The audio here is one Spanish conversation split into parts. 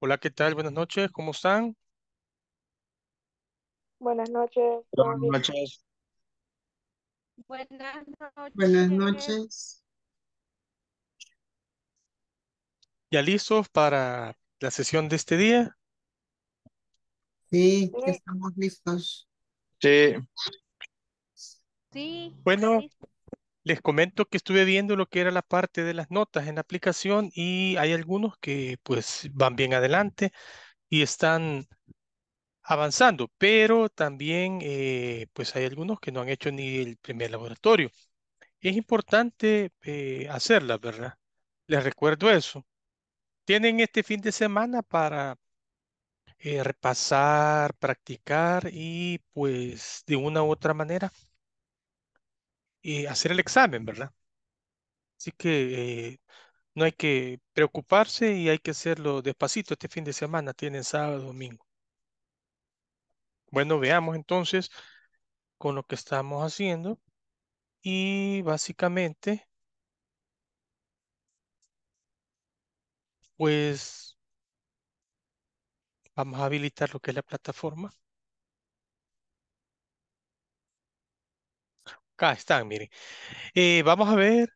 Hola, ¿qué tal? Buenas noches, ¿cómo están? Buenas noches. Buenas noches. Buenas noches. ¿Ya listos para la sesión de este día? Sí, estamos listos. Sí. Sí. Bueno, les comento que estuve viendo lo que era la parte de las notas en la aplicación y hay algunos que pues van bien adelante y están avanzando, pero también eh, pues hay algunos que no han hecho ni el primer laboratorio. Es importante eh, hacerla, ¿verdad? Les recuerdo eso. Tienen este fin de semana para eh, repasar, practicar y pues de una u otra manera y eh, hacer el examen, ¿verdad? Así que eh, no hay que preocuparse y hay que hacerlo despacito este fin de semana, tienen sábado, domingo. Bueno, veamos entonces con lo que estamos haciendo y básicamente pues vamos a habilitar lo que es la plataforma. Acá están, miren. Eh, vamos a ver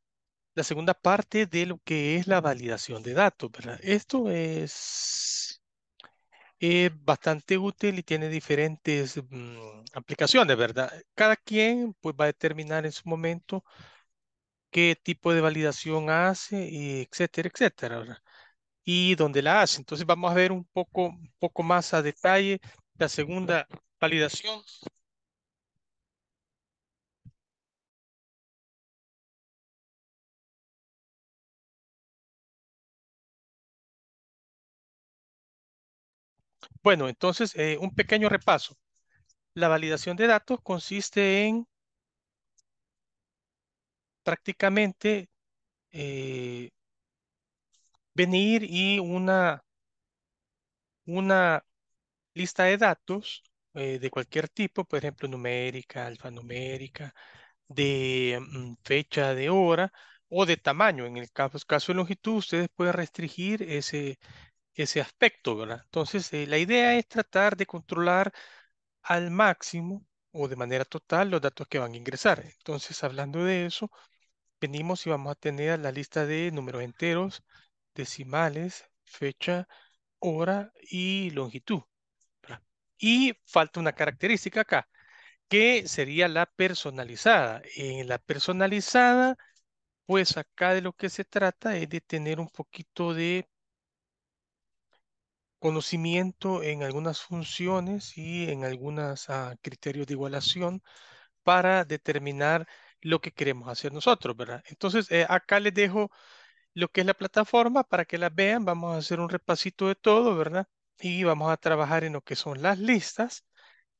la segunda parte de lo que es la validación de datos, ¿verdad? Esto es bastante útil y tiene diferentes mm, aplicaciones, ¿verdad? Cada quien pues, va a determinar en su momento qué tipo de validación hace, y etcétera, etcétera, ¿verdad? Y dónde la hace. Entonces vamos a ver un poco, un poco más a detalle la segunda validación Bueno, entonces, eh, un pequeño repaso. La validación de datos consiste en prácticamente eh, venir y una, una lista de datos eh, de cualquier tipo, por ejemplo, numérica, alfanumérica, de mm, fecha de hora o de tamaño. En el caso, caso de longitud, ustedes pueden restringir ese, ese aspecto, ¿verdad? Entonces, eh, la idea es tratar de controlar al máximo o de manera total los datos que van a ingresar. Entonces, hablando de eso, venimos y vamos a tener la lista de números enteros, decimales, fecha, hora y longitud. Y falta una característica acá, que sería la personalizada. En la personalizada, pues acá de lo que se trata es de tener un poquito de conocimiento en algunas funciones y en algunos ah, criterios de igualación para determinar lo que queremos hacer nosotros, ¿verdad? Entonces, eh, acá les dejo lo que es la plataforma para que la vean. Vamos a hacer un repasito de todo, ¿verdad? Y vamos a trabajar en lo que son las listas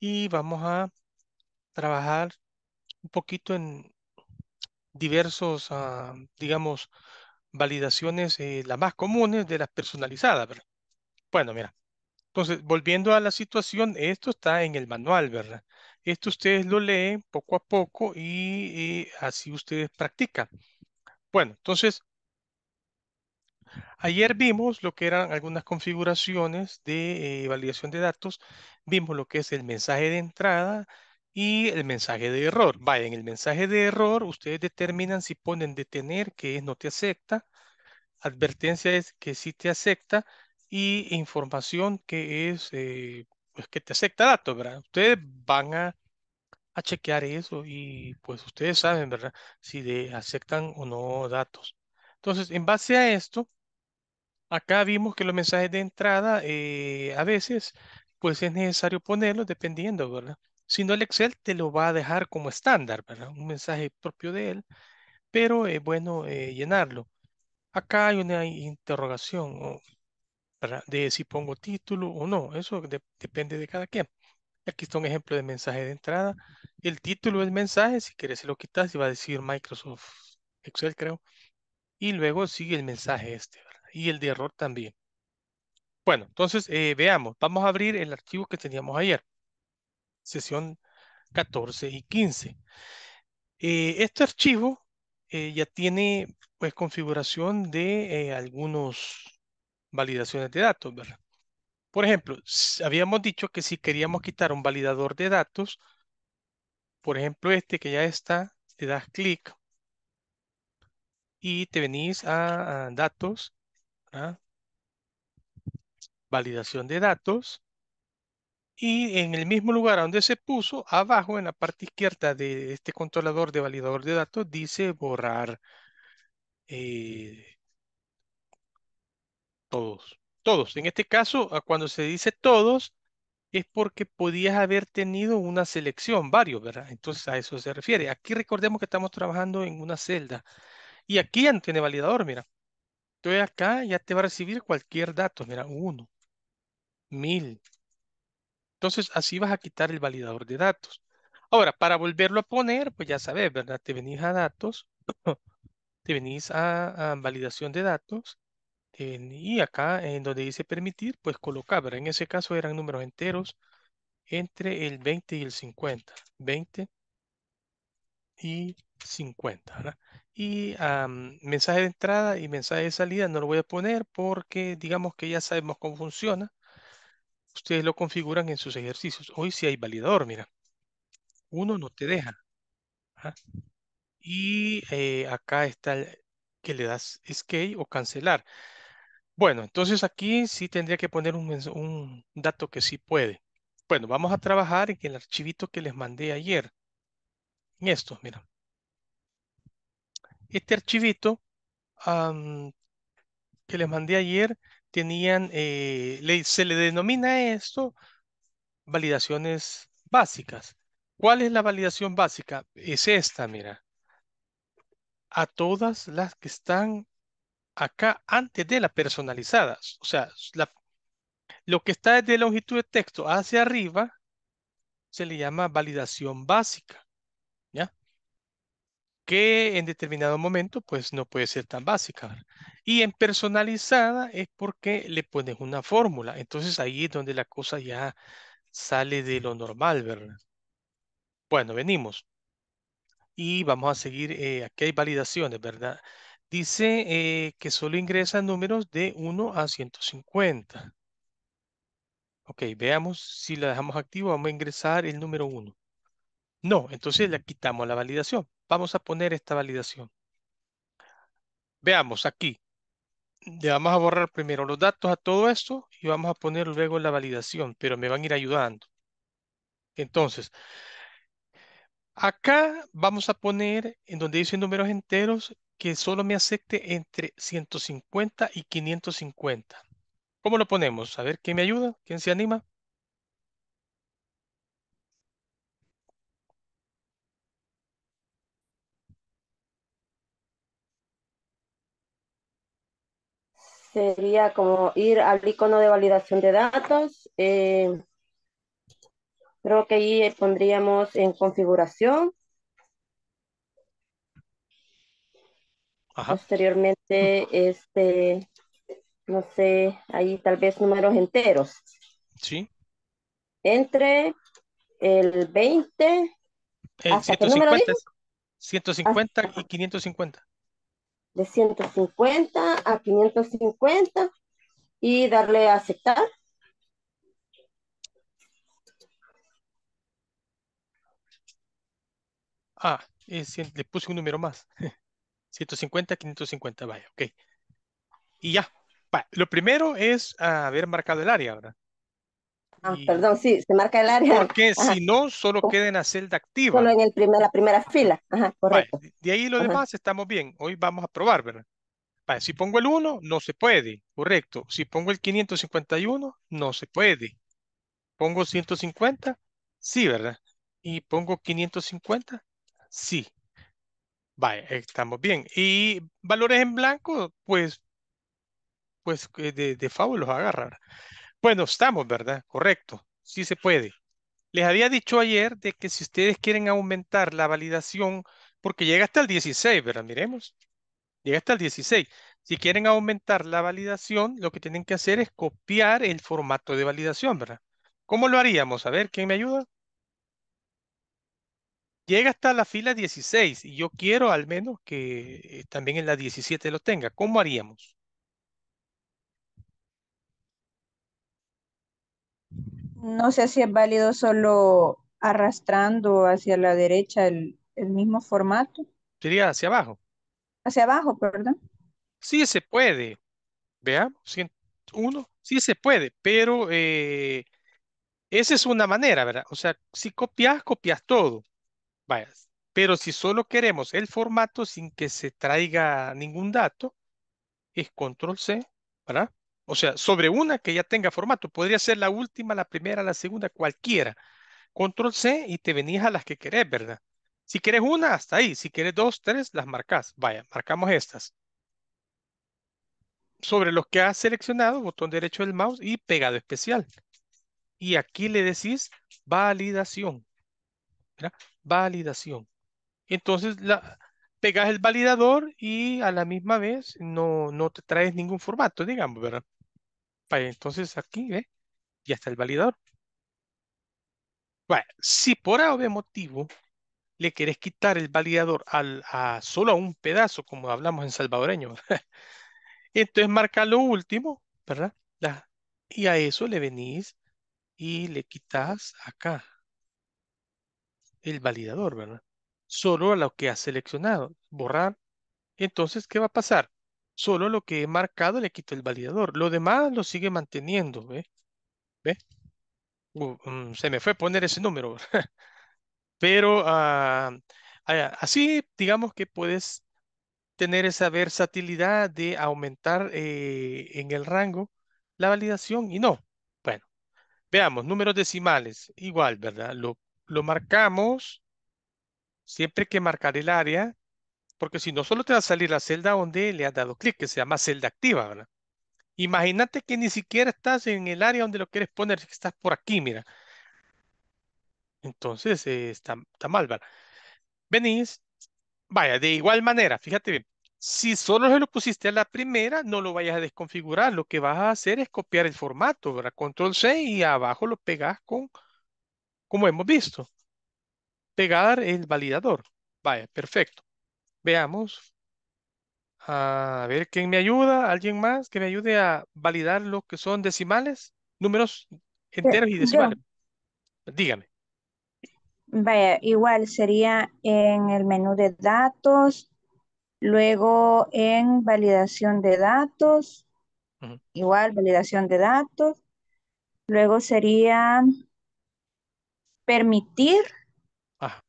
y vamos a trabajar un poquito en diversos, ah, digamos, validaciones, eh, las más comunes de las personalizadas, ¿verdad? Bueno, mira. Entonces, volviendo a la situación, esto está en el manual, ¿verdad? Esto ustedes lo leen poco a poco y, así ustedes practican. Bueno, entonces, ayer vimos lo que eran algunas configuraciones de eh, validación de datos. Vimos lo que es el mensaje de entrada y el mensaje de error. Vaya, en el mensaje de error, ustedes determinan si ponen detener, que es no te acepta. Advertencia es que sí te acepta y información que es, eh, pues que te acepta datos, ¿verdad? Ustedes van a, chequear eso y pues ustedes saben, ¿verdad? Si de, aceptan o no datos. Entonces, en base a esto, acá vimos que los mensajes de entrada eh, a veces, pues es necesario ponerlos dependiendo, ¿verdad? Si no, el Excel te lo va a dejar como estándar, ¿verdad? Un mensaje propio de él, pero es bueno eh, llenarlo. Acá hay una interrogación. De si pongo título o no, eso depende de cada quien. Aquí está un ejemplo de mensaje de entrada. El título del mensaje, si quieres se lo quitas y va a decir Microsoft Excel, creo. Y luego sigue el mensaje este, ¿verdad? Y el de error también. Bueno, entonces eh, veamos. Vamos a abrir el archivo que teníamos ayer. Sesión 14 y 15. Eh, este archivo eh, ya tiene pues configuración de algunos validaciones de datos, ¿verdad? Por ejemplo, habíamos dicho que si queríamos quitar un validador de datos, por ejemplo este que ya está, te das clic y te venís a, datos, validación de datos, y en el mismo lugar donde se puso, abajo en la parte izquierda de este controlador de validador de datos, dice borrar eh, todos. Todos. En este caso, cuando se dice todos, es porque podías haber tenido una selección, varios, ¿verdad? Entonces a eso se refiere. Aquí recordemos que estamos trabajando en una celda. Y aquí ya no tiene validador, mira. Entonces acá ya te va a recibir cualquier dato, mira, uno, mil. Entonces así vas a quitar el validador de datos. Ahora, para volverlo a poner, pues ya sabes, ¿verdad? Te venís a datos, te venís a, a validación de datos y acá en donde dice permitir, pues colocar, pero En ese caso eran números enteros entre el 20 y el 50. 20 y 50, ¿verdad? Y mensaje de entrada y mensaje de salida no lo voy a poner porque digamos que ya sabemos cómo funciona. Ustedes lo configuran en sus ejercicios. Hoy sí hay validador, mira. Uno no te deja. ¿ah? Y eh, acá está el que le das escape o cancelar. Bueno, entonces aquí sí tendría que poner un, dato que sí puede. Bueno, vamos a trabajar en el archivito que les mandé ayer. En esto, mira. Este archivito que les mandé ayer tenían, eh, se le denomina esto validaciones básicas. ¿Cuál es la validación básica? Es esta, mira. A todas las que están acá antes de la personalizada O sea, lo que está desde longitud de texto hacia arriba se le llama validación básica. ¿Ya? Que en determinado momento, pues no puede ser tan básica. Y en personalizada es porque le pones una fórmula. Entonces ahí es donde la cosa ya sale de lo normal, ¿verdad? Bueno, venimos. Y vamos a seguir. Eh, aquí hay validaciones, ¿verdad? Dice eh, que solo ingresa números de 1 a 150. Ok, veamos si la dejamos activa, vamos a ingresar el número 1. No, entonces le quitamos la validación. Vamos a poner esta validación. Veamos aquí. Le vamos a borrar primero los datos a todo esto y vamos a poner luego la validación, pero me van a ir ayudando. Entonces, acá vamos a poner en donde dice números enteros que solo me acepte entre 150 y 550. ¿Cómo lo ponemos? A ver, ¿quién me ayuda? ¿Quién se anima? Sería como ir al icono de validación de datos. Eh, creo que ahí pondríamos en configuración. Posteriormente, este, no sé, ahí tal vez números enteros. Sí. Entre el 20 el 150, 150 y 550. De 150 a 550 y darle a aceptar. Ah, le puse un número más. 150, 550, vaya, ok. Y ya. Lo primero es haber marcado el área, ¿verdad? Ah, perdón, sí, se marca el área. Porque si no, solo oh. queda en la celda activa. Solo en el la primera fila. Ajá, correcto. De ahí lo demás estamos bien. Hoy vamos a probar, ¿verdad? Si pongo el 1, no se puede. Correcto. Si pongo el 551, no se puede. Pongo 150, sí, ¿verdad? Y pongo 550, sí. Vale, estamos bien. Y valores en blanco, pues, pues eh, de, de los agarrar. Bueno, estamos, ¿verdad? Correcto. Sí se puede. Les había dicho ayer de que si ustedes quieren aumentar la validación, porque llega hasta el 16, ¿verdad? Miremos. Llega hasta el 16. Si quieren aumentar la validación, lo que tienen que hacer es copiar el formato de validación, ¿verdad? ¿Cómo lo haríamos? A ver, ¿quién me ayuda? llega hasta la fila 16 y yo quiero al menos que eh, también en la 17 lo tenga. ¿Cómo haríamos? No sé si es válido solo arrastrando hacia la derecha el, mismo formato. Sería hacia abajo. Hacia abajo, perdón. Sí se puede. Veamos, uno, sí se puede, pero eh, esa es una manera, ¿verdad? O sea, si copias, copias todo. Vaya, pero si solo queremos el formato sin que se traiga ningún dato, es control C, ¿verdad? O sea, sobre una que ya tenga formato, podría ser la última, la primera, la segunda, cualquiera. Control C y te venís a las que querés, ¿verdad? Si quieres una, hasta ahí. Si quieres dos, tres, las marcas. Vaya, marcamos estas. Sobre los que has seleccionado, botón derecho del mouse y pegado especial. Y aquí le decís validación. ¿verdad? validación. Entonces, la, pegas el validador y a la misma vez no, no te traes ningún formato, digamos, ¿verdad? Entonces aquí, Ya está el validador. Bueno, si por algún motivo le querés quitar el validador al, a solo a un pedazo, como hablamos en salvadoreño, entonces marca lo último, ¿verdad? y a eso le venís y le quitas acá, el validador, ¿verdad? Solo a lo que ha seleccionado, borrar. Entonces, ¿qué va a pasar? Solo lo que he marcado le quito el validador. Lo demás lo sigue manteniendo, ¿ve? ¿Ve? Mm, se me fue poner ese número. Pero ah, ah, así, digamos que puedes tener esa versatilidad de aumentar eh, en el rango la validación y no. Bueno, veamos, números decimales, igual, ¿verdad? Lo lo marcamos. Siempre que marcar el área, porque si no, solo te va a salir la celda donde le has dado clic, que se llama celda activa, ¿verdad? Imagínate que ni siquiera estás en el área donde lo quieres poner, que estás por aquí, mira. Entonces, eh, está, está mal, ¿verdad? Venís, vaya, de igual manera, fíjate bien, si solo se lo pusiste a la primera, no lo vayas a desconfigurar. Lo que vas a hacer es copiar el formato, ¿verdad? Control C y abajo lo pegas con como hemos visto. Pegar el validador. Vaya, perfecto. Veamos. A ver, ¿quién me ayuda? ¿Alguien más que me ayude a validar lo que son decimales? Números enteros y decimales. Dígame. Vaya, igual sería en el menú de datos, luego en validación de datos, igual validación de datos, luego sería permitir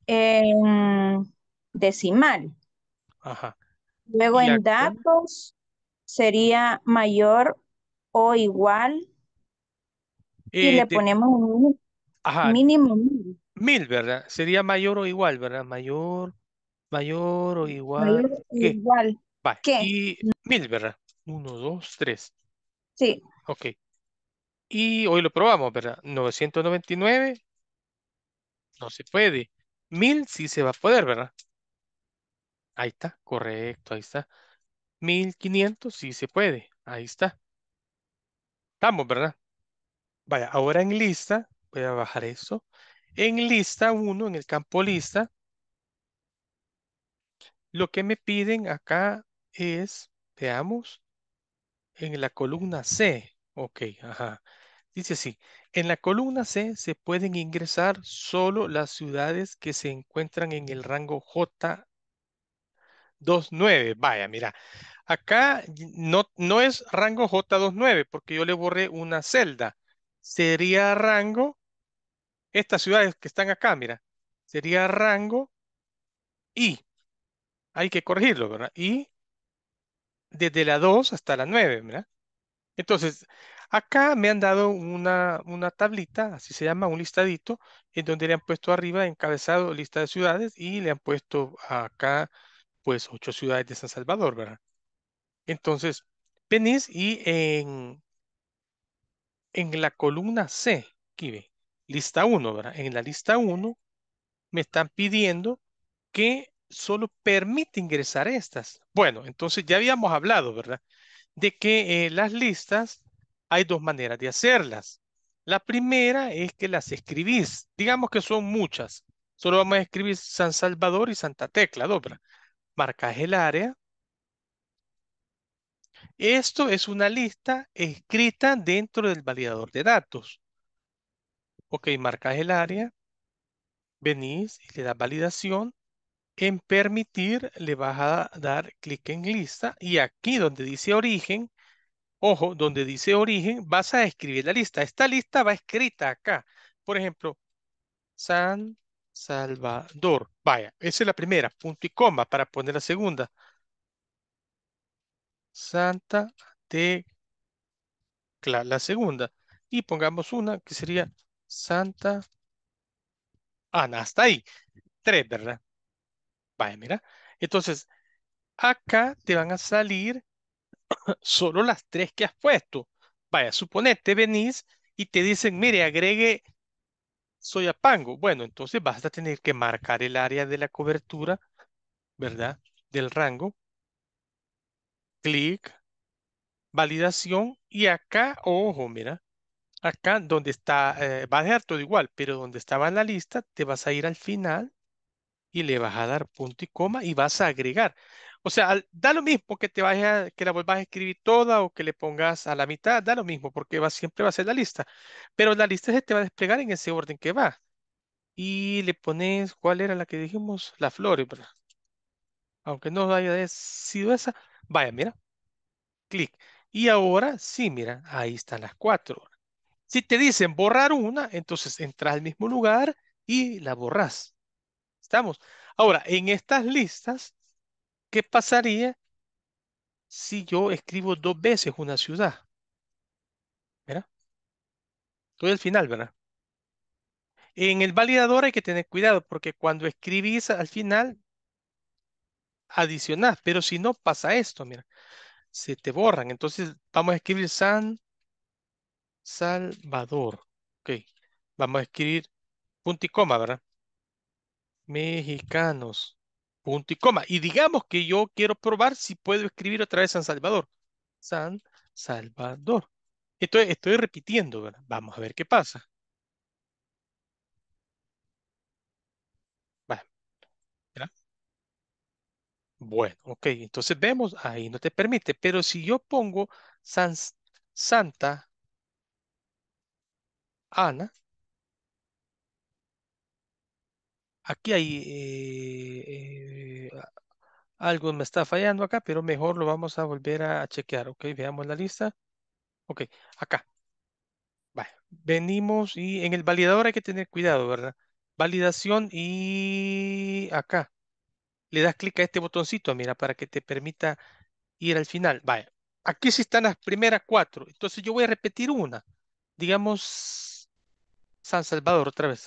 en em, decimal. Ajá. Luego en datos sería mayor o igual Y eh, le ponemos un mínimo mil. ¿verdad? Sería mayor o igual, ¿verdad? Mayor, mayor o igual. igual. Y mil, ¿verdad? Uno, dos, tres. Sí. Ok. Y hoy lo probamos, ¿verdad? 999 no se puede. Mil sí se va a poder, ¿verdad? Ahí está, correcto, ahí está. quinientos sí se puede, ahí está. Estamos, ¿verdad? Vaya, ahora en lista, voy a bajar esto. En lista 1, en el campo lista, lo que me piden acá es, veamos, en la columna C. Ok, ajá. Dice así, en la columna C se pueden ingresar solo las ciudades que se encuentran en el rango J29. Vaya, mira, acá no, no es rango J29 porque yo le borré una celda. Sería rango, estas ciudades que están acá, mira, sería rango I. Hay que corregirlo, ¿verdad? Y desde la 2 hasta la 9, ¿verdad? Entonces, acá me han dado una, tablita, así se llama, un listadito, en donde le han puesto arriba encabezado lista de ciudades y le han puesto acá, pues, ocho ciudades de San Salvador, ¿verdad? Entonces, venís y en, en la columna C, aquí ve, lista 1, ¿verdad? En la lista 1 me están pidiendo que solo permite ingresar estas. Bueno, entonces ya habíamos hablado, ¿verdad? de que las listas hay dos maneras de hacerlas. La primera es que las escribís. Digamos que son muchas. Solo vamos a escribir San Salvador y Santa Tecla, dobra. Marcas el área. Esto es una lista escrita dentro del validador de datos. Ok, marcas el área. Venís y le das validación. En permitir le vas a dar clic en lista y aquí donde dice origen, ojo, donde dice origen, vas a escribir la lista. Esta lista va escrita acá. Por ejemplo, San Salvador. Vaya, esa es la primera, punto y coma para poner la segunda. Santa de la segunda. Y pongamos una que sería Santa Ana. Hasta ahí. Tres, ¿verdad? Vaya, mira. Entonces, acá te van a salir solo las tres que has puesto. Vaya, suponete, venís y te dicen, mire, agregue pango. Bueno, entonces vas a tener que marcar el área de la cobertura, ¿verdad? Del rango. Clic, validación y acá, ojo, mira, acá donde está, eh, va a dejar todo igual, pero donde estaba en la lista, te vas a ir al final y le vas a dar punto y coma y vas a agregar. O sea, da lo mismo que te vaya, que la vuelvas a escribir toda o que le pongas a la mitad, da lo mismo porque va, siempre va a ser la lista. Pero la lista se te va a desplegar en ese orden que va. Y le pones, ¿cuál era la que dijimos? la flor Aunque no haya sido esa. Vaya, mira. Clic. Y ahora, sí, mira, ahí están las cuatro. Si te dicen borrar una, entonces entras al mismo lugar y la borras. Ahora, en estas listas, ¿qué pasaría si yo escribo dos veces una ciudad? ¿Verdad? Todo el final, ¿verdad? En el validador hay que tener cuidado porque cuando escribís al final, adicionás, pero si no pasa esto, mira, se te borran. Entonces vamos a escribir San Salvador. Ok, vamos a escribir punto y coma, ¿verdad? mexicanos. Punto y coma. Y digamos que yo quiero probar si puedo escribir otra vez San Salvador. San Salvador. Estoy, estoy repitiendo, ¿verdad? Vamos a ver qué pasa. Bueno, ok, entonces vemos, ahí no te permite, pero si yo pongo San, Santa Ana, Aquí hay eh, algo me está fallando acá, pero mejor lo vamos a volver a chequear. Ok, veamos la lista. Ok, acá. Venimos y en el validador hay que tener cuidado, ¿verdad? Validación y acá. Le das clic a este botoncito, mira, para que te permita ir al final. Vale. Aquí sí están las primeras cuatro. Entonces yo voy a repetir una. Digamos, San Salvador otra vez.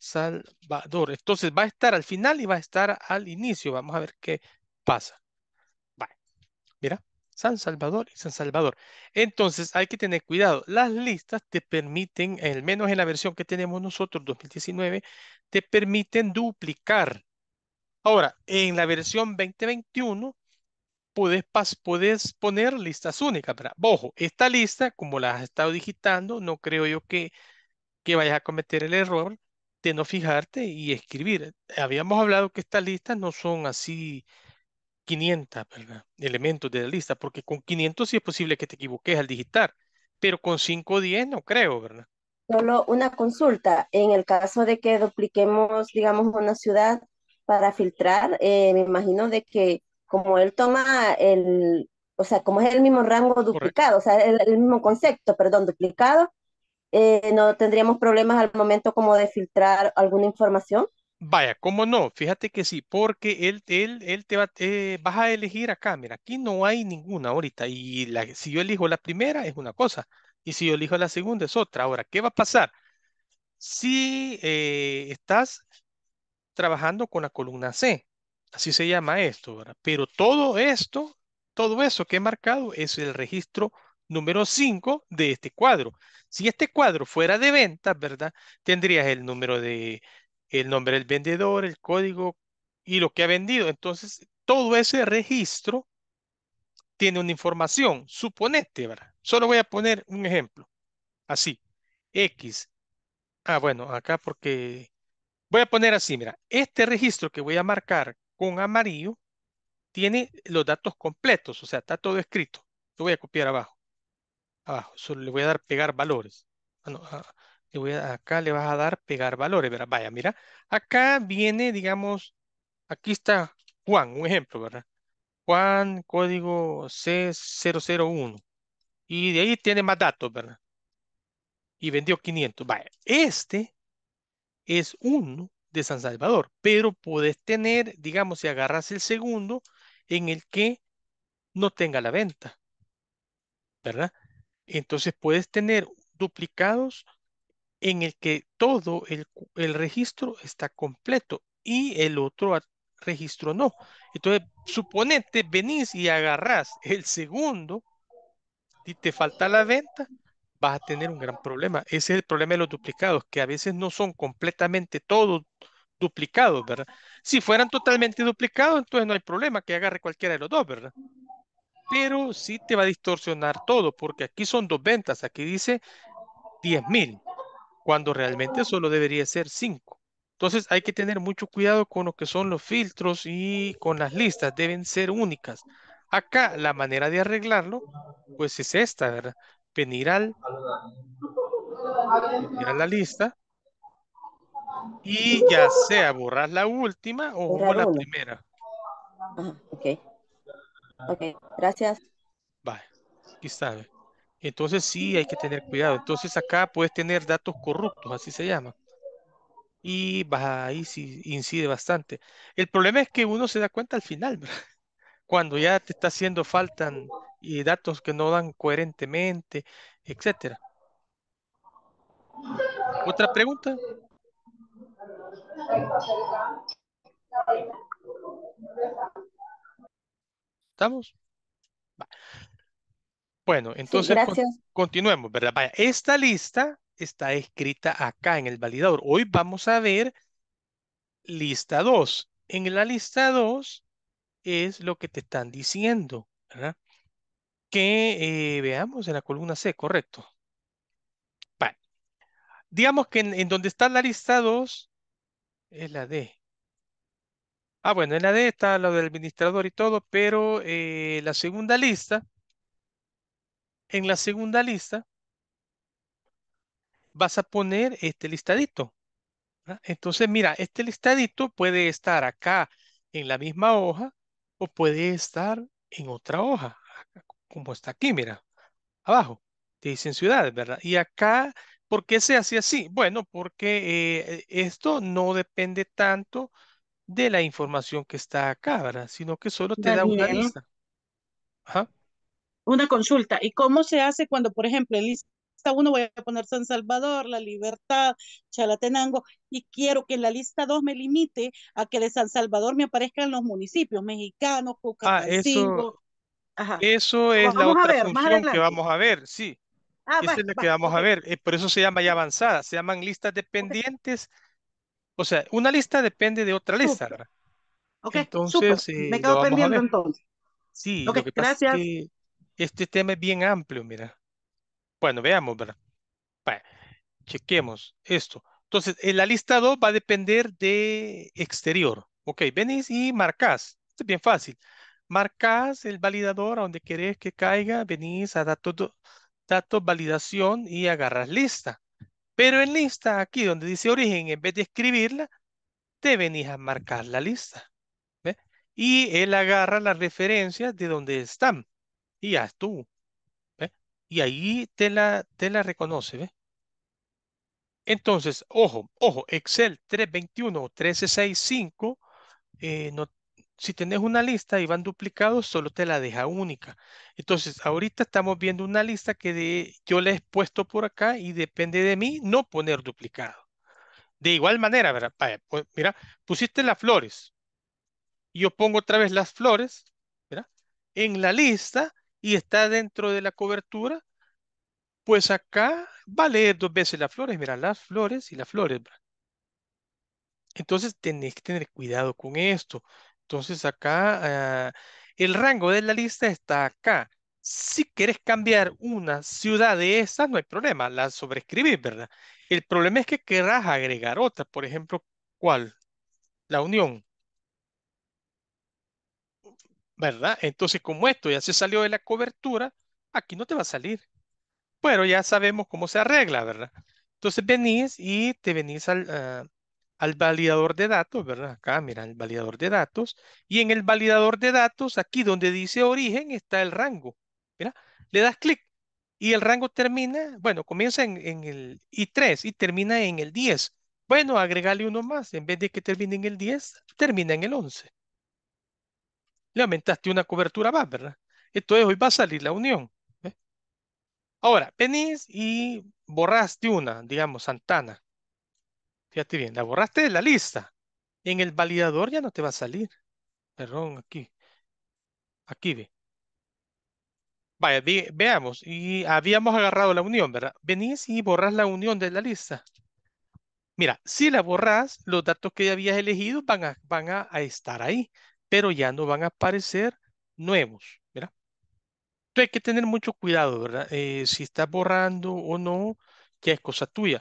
Salvador. Entonces va a estar al final y va a estar al inicio. Vamos a ver qué pasa. Vale. Mira, San Salvador y San Salvador. Entonces hay que tener cuidado. Las listas te permiten, al menos en la versión que tenemos nosotros, 2019, te permiten duplicar. Ahora, en la versión 2021, puedes, poner listas únicas. Pero, ojo, esta lista, como la has estado digitando, no creo yo que, que vayas a cometer el error de no fijarte y escribir. Habíamos hablado que estas listas no son así 500 elementos de la lista, porque con 500 sí es posible que te equivoques al digitar, pero con 5 o 10 no creo, ¿verdad? Solo una consulta. En el caso de que dupliquemos, digamos, una ciudad para filtrar, eh, me imagino de que como él toma el, o sea, como es el mismo rango duplicado, o sea, el, el mismo concepto, perdón, duplicado, eh, no tendríamos problemas al momento como de filtrar alguna información. Vaya, ¿cómo no? Fíjate que sí, porque él, él, te va, eh, vas a elegir acá, mira, aquí no hay ninguna ahorita y si yo elijo la primera es una cosa y si yo elijo la segunda es otra. Ahora, ¿qué va a pasar? Si eh, estás trabajando con la columna C, así se llama esto, ¿verdad? Pero todo esto, todo eso que he marcado es el registro número 5 de este cuadro. Si este cuadro fuera de ventas, ¿verdad? Tendrías el número de, el nombre del vendedor, el código y lo que ha vendido. Entonces, todo ese registro tiene una información, suponete, ¿verdad? Solo voy a poner un ejemplo. Así, X. Ah, bueno, acá porque voy a poner así, mira, este registro que voy a marcar con amarillo tiene los datos completos, o sea, está todo escrito. Lo voy a copiar abajo abajo. Solo le voy a dar pegar valores. Ah, ah, voy acá le vas a dar pegar valores. ¿verdad? Vaya, mira. Acá viene, digamos, aquí está Juan, un ejemplo, ¿verdad? Juan, código C001. Y de ahí tiene más datos, ¿verdad? Y vendió 500. Vaya, este es uno de San Salvador, pero puedes tener, digamos, si agarras el segundo en el que no tenga la venta, ¿verdad? Entonces puedes tener duplicados en el que todo el, registro está completo y el otro registro no. Entonces, suponete, venís y agarrás el segundo y te falta la venta, vas a tener un gran problema. Ese es el problema de los duplicados, que a veces no son completamente todos duplicados, ¿verdad? Si fueran totalmente duplicados, entonces no hay problema que agarre cualquiera de los dos, ¿verdad? pero sí te va a distorsionar todo, porque aquí son dos ventas, aquí dice 10,000, mil, cuando realmente solo debería ser 5. Entonces hay que tener mucho cuidado con lo que son los filtros y con las listas, deben ser únicas. Acá la manera de arreglarlo, pues es esta, ¿verdad? Venir al, venir a la lista y ya sea borrar la última o la primera. Ah, okay. Ok, gracias. Vale, aquí Entonces sí hay que tener cuidado. Entonces acá puedes tener datos corruptos, así se llama. Y ahí sí incide bastante. El problema es que uno se da cuenta al final, cuando ya te está haciendo falta y datos que no dan coherentemente, etcétera. ¿Otra pregunta? ¿Estamos? Bueno, entonces continuemos, ¿verdad? esta lista está escrita acá en el validador. Hoy vamos a ver lista 2. En la lista 2 es lo que te están diciendo, ¿verdad? Que eh, veamos en la columna C, correcto. Vale. Digamos que en, en donde está la lista 2 es la D. Ah, bueno, en la de esta, lo del administrador y todo, pero eh, la segunda lista, en la segunda lista, vas a poner este listadito. ¿ah? Entonces, mira, este listadito puede estar acá en la misma hoja o puede estar en otra hoja, como está aquí, mira, abajo. Te dicen ciudades, ¿verdad? Y acá, ¿por qué se hace así? Bueno, porque eh, esto no depende tanto de la información que está acá, ¿verdad? Sino que solo te da una lista. Ajá. Una consulta. ¿Y cómo se hace cuando, por ejemplo, en lista uno voy a poner San Salvador, La Libertad, Chalatenango, y quiero que en la lista 2 me limite a que de San Salvador me aparezcan los municipios mexicanos, Cucatancingo. Ah, eso, eso es la otra función que vamos a ver, sí. Ah, Esa es la que vamos a ver. Eh, por eso se llama ya avanzada. Se llaman listas de o sea, una lista depende de otra lista, ¿verdad? Ok, entonces, eh, me quedo pendiente entonces. Sí, gracias. este tema es bien amplio, mira. Bueno, veamos, ¿verdad? chequemos esto. Entonces, en eh, la lista 2 va a depender de exterior. Ok, venís y marcas. Esto es bien fácil. Marcas el validador a donde querés que caiga, venís a datos, datos validación y agarras lista. Pero en lista, aquí donde dice origen, en vez de escribirla, te venís a marcar la lista. Y él agarra las referencias de donde están. Y ya tú Y ahí te la, te la reconoce. Entonces, ojo, ojo, Excel 321 o 1365 eh, si tenés una lista y van duplicados, solo te la deja única. Entonces, ahorita estamos viendo una lista que de, yo le he puesto por acá y depende de mí no poner duplicado. De igual manera, ¿verdad? Pues, mira, pusiste las flores. Yo pongo otra vez las flores, ¿verdad? En la lista y está dentro de la cobertura. Pues acá va a leer dos veces las flores. Mira, las flores y las flores, Entonces tenés que tener cuidado con esto. Entonces acá eh, el rango de la lista está acá. Si quieres cambiar una ciudad de esa no hay problema, la sobrescribís, ¿verdad? El problema es que querrás agregar otra, por ejemplo, ¿cuál? La Unión. ¿Verdad? Entonces, como esto ya se salió de la cobertura, aquí no te va a salir. Pero ya sabemos cómo se arregla, ¿verdad? Entonces venís y te venís al, eh, al validador de datos, ¿verdad? Acá, mira, el validador de datos. Y en el validador de datos, aquí donde dice origen, está el rango. Mira, le das clic y el rango termina, bueno, comienza en, el I3 y termina en el 10. Bueno, agregale uno más. En vez de que termine en el 10, termina en el 11. Le aumentaste una cobertura más, ¿verdad? Entonces hoy va a salir la unión. Ahora, venís y borraste una, digamos, Santana. Fíjate bien, la borraste de la lista. En el validador ya no te va a salir. Perdón, aquí. Aquí ve. Vaya, veamos. Y habíamos agarrado la unión, ¿verdad? Venís y borras la unión de la lista. Mira, si la borras, los datos que ya habías elegido van a, van a, estar ahí, pero ya no van a aparecer nuevos, ¿verdad? Entonces hay que tener mucho cuidado, ¿verdad? Eh, si estás borrando o no, que es cosa tuya.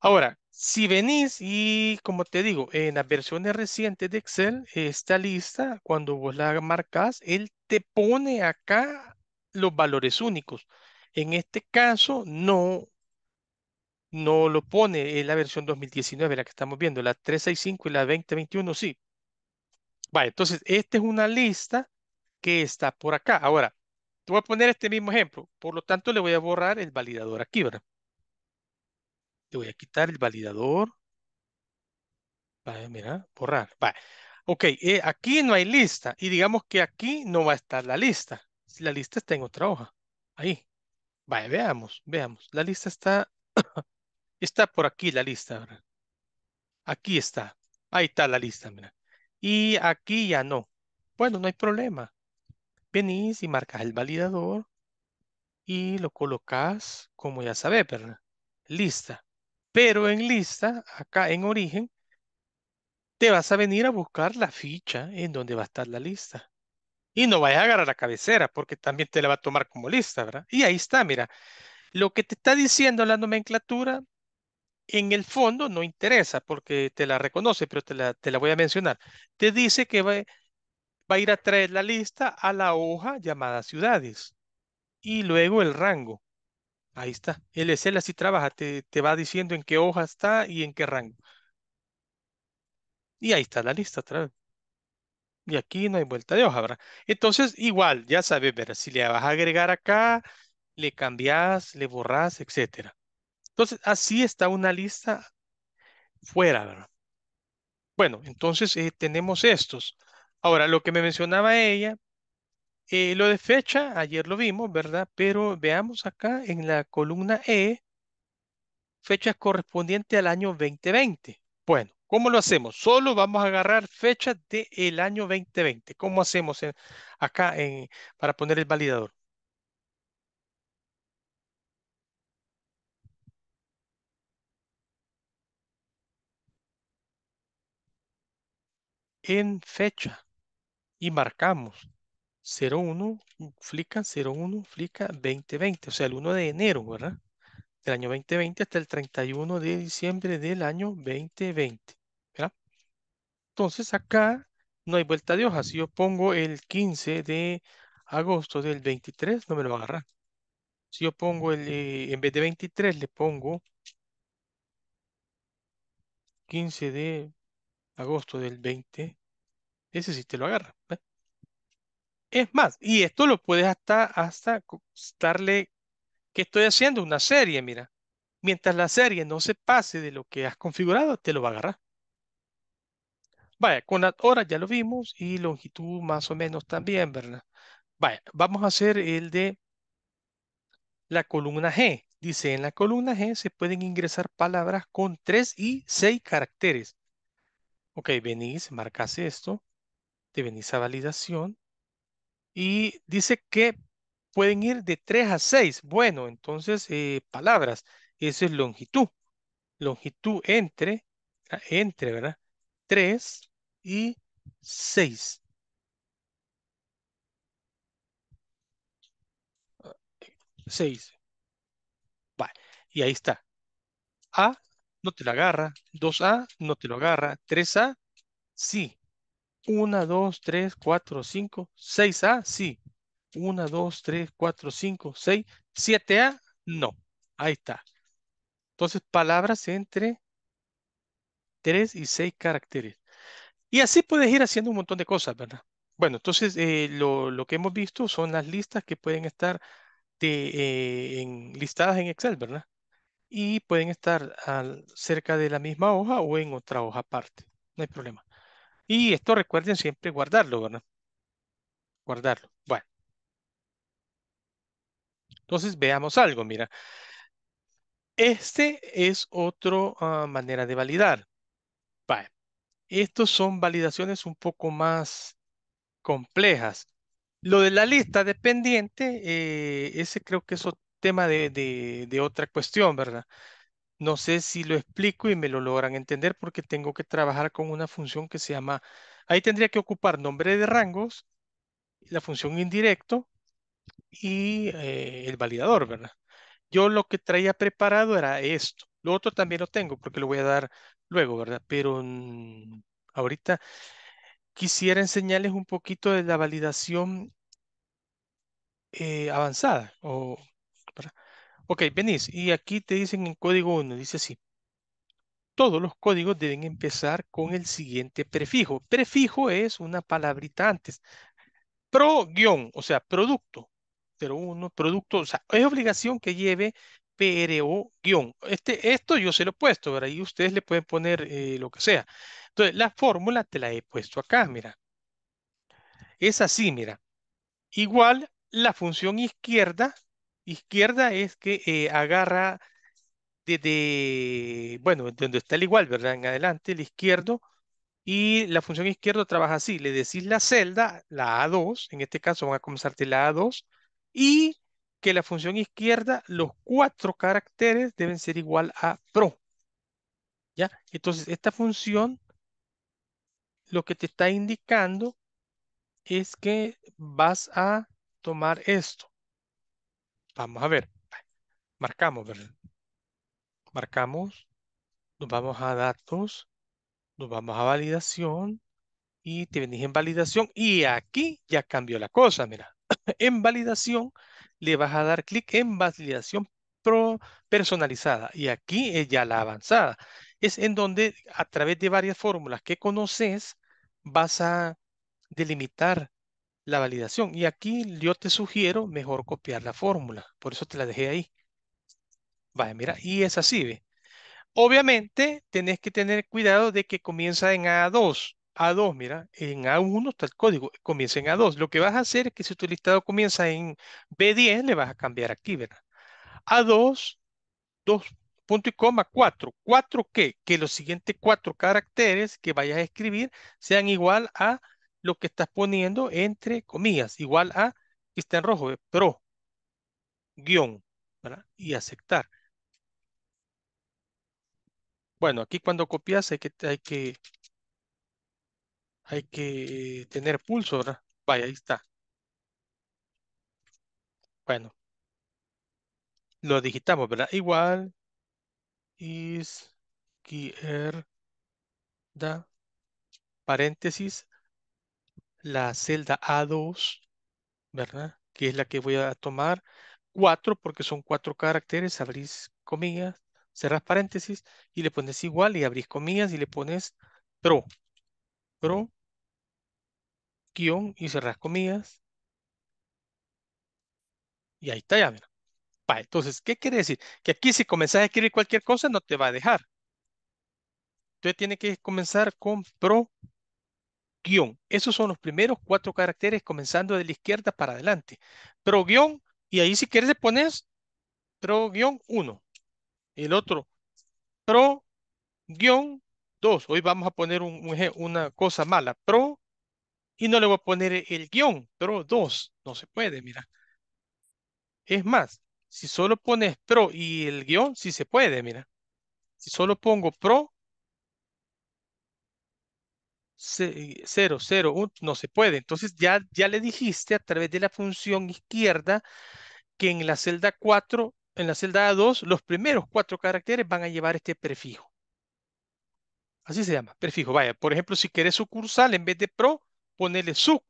Ahora, si venís y como te digo, en las versiones recientes de Excel, esta lista, cuando vos la marcas, él te pone acá los valores únicos. En este caso, no, no lo pone en la versión 2019, la que estamos viendo, la 365 y la 2021, sí. Vale, entonces, esta es una lista que está por acá. Ahora, te voy a poner este mismo ejemplo. Por lo tanto, le voy a borrar el validador aquí, ¿verdad? Le voy a quitar el validador. mira, borrar. Vale. Ok, eh, aquí no hay lista. Y digamos que aquí no va a estar la lista. la lista está en otra hoja. Ahí. Vale, veamos, veamos. La lista está... está por aquí la lista. Aquí está. Ahí está la lista, Y aquí ya no. Bueno, no hay problema. Venís y marcas el validador y lo colocas como ya sabes, ¿verdad? Lista. Pero en lista, acá en origen, te vas a venir a buscar la ficha en donde va a estar la lista. Y no vayas a agarrar la cabecera porque también te la va a tomar como lista, ¿verdad? Y ahí está, mira. Lo que te está diciendo la nomenclatura en el fondo no interesa porque te la reconoce, pero te la, voy a mencionar. Te dice que va, va a ir a traer la lista a la hoja llamada ciudades y luego el rango. Ahí está. El Excel así trabaja, te, va diciendo en qué hoja está y en qué rango. Y ahí está la lista otra Y aquí no hay vuelta de hoja, ¿verdad? Entonces, igual, ya sabes, ¿verdad? Si le vas a agregar acá, le cambias, le borras, etc. Entonces, así está una lista fuera, ¿verdad? Bueno, entonces eh, tenemos estos. Ahora, lo que me mencionaba ella, eh, lo de fecha, ayer lo vimos, ¿verdad? Pero veamos acá en la columna E, fechas correspondiente al año 2020. Bueno, ¿cómo lo hacemos? Solo vamos a agarrar fechas del año 2020. ¿Cómo hacemos acá en, para poner el validador? En fecha y marcamos. 01, flica, 01, flica, 2020. O sea, el 1 de enero, ¿verdad? Del año 2020 hasta el 31 de diciembre del año 2020. ¿verdad? Entonces acá no hay vuelta de hoja. Si yo pongo el 15 de agosto del 23, no me lo va a agarrar. Si yo pongo el, eh, en vez de 23, le pongo 15 de agosto del 20, ese sí te lo agarra. ¿verdad? Es más, y esto lo puedes hasta, hasta darle que estoy haciendo una serie, mira. Mientras la serie no se pase de lo que has configurado, te lo va a agarrar. Vaya, con las ya lo vimos y longitud más o menos también, ¿verdad? Vaya, vamos a hacer el de la columna G. Dice, en la columna G se pueden ingresar palabras con 3 y 6 caracteres. Ok, venís, marcas esto, te venís a validación, y dice que pueden ir de 3 a 6. Bueno, entonces, eh, palabras. Eso es longitud. Longitud entre, ah, entre, ¿verdad? 3 y 6. 6. Vale. Y ahí está. A no te lo agarra. 2A no te lo agarra. 3A sí. 1, 2, 3, 4, 5, 6A, sí. 1, 2, 3, 4, 5, 6. 7A, no. Ahí está. Entonces, palabras entre 3 y 6 caracteres. Y así puedes ir haciendo un montón de cosas, ¿verdad? Bueno, entonces eh, lo, lo, que hemos visto son las listas que pueden estar de, eh, en, listadas en Excel, ¿verdad? Y pueden estar cerca de la misma hoja o en otra hoja aparte. No hay problema. Y esto recuerden siempre guardarlo, ¿verdad? Guardarlo. Bueno. Entonces veamos algo, mira. Este es otra ah, manera de validar. Vale. Estos son validaciones un poco más complejas. Lo de la lista dependiente, eh, ese creo que es tema de, de otra cuestión, ¿verdad? No sé si lo explico y me lo logran entender porque tengo que trabajar con una función que se llama, ahí tendría que ocupar nombre de rangos, la función indirecto y eh, el validador, ¿verdad? Yo lo que traía preparado era esto. Lo otro también lo tengo porque lo voy a dar luego, ¿verdad? Pero mm, ahorita quisiera enseñarles un poquito de la validación eh, avanzada o Ok, venís, y aquí te dicen en código 1, dice así. Todos los códigos deben empezar con el siguiente prefijo. Prefijo es una palabrita antes. Pro guión, o sea, producto. 01, producto, o sea, es obligación que lleve PRO guión. Este, esto yo se lo he puesto, pero ahí ustedes le pueden poner eh, lo que sea. Entonces, la fórmula te la he puesto acá, mira. Es así, mira. Igual la función izquierda Izquierda es que eh, agarra desde, bueno, donde está el igual, ¿verdad? En adelante, el izquierdo. Y la función izquierda trabaja así. Le decís la celda, la A2, en este caso van a comenzarte la A2, y que la función izquierda, los cuatro caracteres deben ser igual a pro. ¿Ya? Entonces, esta función lo que te está indicando es que vas a tomar esto. Vamos a ver. Marcamos, ¿verdad? Marcamos, nos vamos a datos, nos vamos a validación y te venís en validación y aquí ya cambió la cosa, mira. En validación le vas a dar clic en validación personalizada y aquí es ya la avanzada. Es en donde a través de varias fórmulas que conoces vas a delimitar la validación. Y aquí yo te sugiero mejor copiar la fórmula. Por eso te la dejé ahí. Vaya, mira, y es así, ¿ve? Obviamente, tenés que tener cuidado de que comienza en A2. A2, mira, en A1 está el código, comienza en A2. Lo que vas a hacer es que si tu listado comienza en B10, le vas a cambiar aquí, ¿verdad? A2, 2, punto y coma, 4. ¿4 qué? Que los siguientes cuatro caracteres que vayas a escribir sean igual a lo que estás poniendo entre comillas, igual a, que está en rojo, eh, pro, guión, ¿verdad? Y aceptar. Bueno, aquí cuando copias hay que, hay que, tener pulso, ¿verdad? Vaya, ahí está. Bueno. Lo digitamos, ¿verdad? Igual. Is, er, da, paréntesis, la celda A2, ¿verdad? Que es la que voy a tomar. 4, porque son cuatro caracteres, abrís comillas, cerrás paréntesis y le pones igual y abrís comillas y le pones pro, pro, guión y cerras comillas. Y ahí está ya, mira. entonces, ¿qué quiere decir? Que aquí si comenzás a escribir cualquier cosa no te va a dejar. Entonces tiene que comenzar con pro guión. Esos son los primeros cuatro caracteres comenzando de la izquierda para adelante. Pro guión, y ahí si quieres le pones pro guión 1. El otro, pro guión 2. Hoy vamos a poner una cosa mala. Pro, y no le voy a poner el guión, pro 2. No se puede, mira. Es más, si solo pones pro y el guión, sí se puede, mira. Si solo pongo pro 0, 0, 1, no se puede. Entonces ya, ya le dijiste a través de la función izquierda que en la celda 4, en la celda A2, los primeros cuatro caracteres van a llevar este prefijo. Así se llama, prefijo. Vaya, por ejemplo, si quieres sucursal, en vez de pro, ponele suc.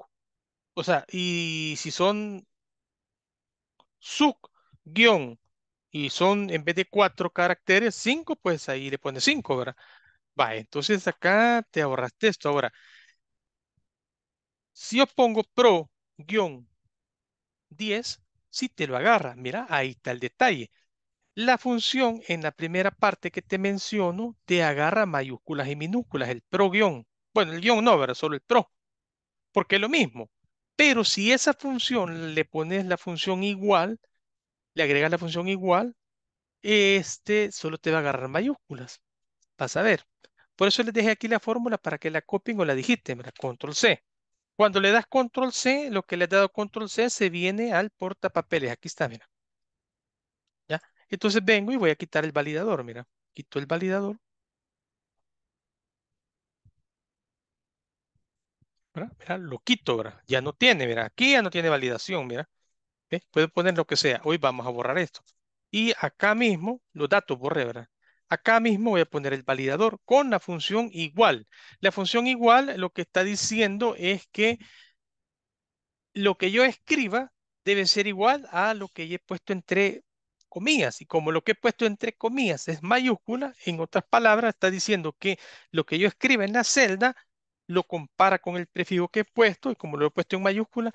O sea, y si son suc, guión, y son en vez de cuatro caracteres, cinco, pues ahí le pone cinco, ¿verdad? Va, entonces acá te ahorraste esto. Ahora, si yo pongo pro-10, si te lo agarra, mira, ahí está el detalle. La función en la primera parte que te menciono te agarra mayúsculas y minúsculas, el pro-guión. Bueno, el guión no, ¿verdad? Solo el pro, porque es lo mismo. Pero si esa función le pones la función igual, le agregas la función igual, este solo te va a agarrar mayúsculas. Vas a ver. Por eso les dejé aquí la fórmula para que la copien o la digiten. Mira, control C. Cuando le das control C, lo que le has dado control C se viene al portapapeles. Aquí está, mira. ¿Ya? Entonces vengo y voy a quitar el validador, mira. Quito el validador. Mira, lo quito, ¿verdad? Ya no tiene, mira. Aquí ya no tiene validación, mira. ¿Eh? Puedo poner lo que sea. Hoy vamos a borrar esto. Y acá mismo los datos borré, ¿verdad? Acá mismo voy a poner el validador con la función igual. La función igual lo que está diciendo es que lo que yo escriba debe ser igual a lo que he puesto entre comillas. Y como lo que he puesto entre comillas es mayúscula, en otras palabras está diciendo que lo que yo escriba en la celda lo compara con el prefijo que he puesto y como lo he puesto en mayúscula,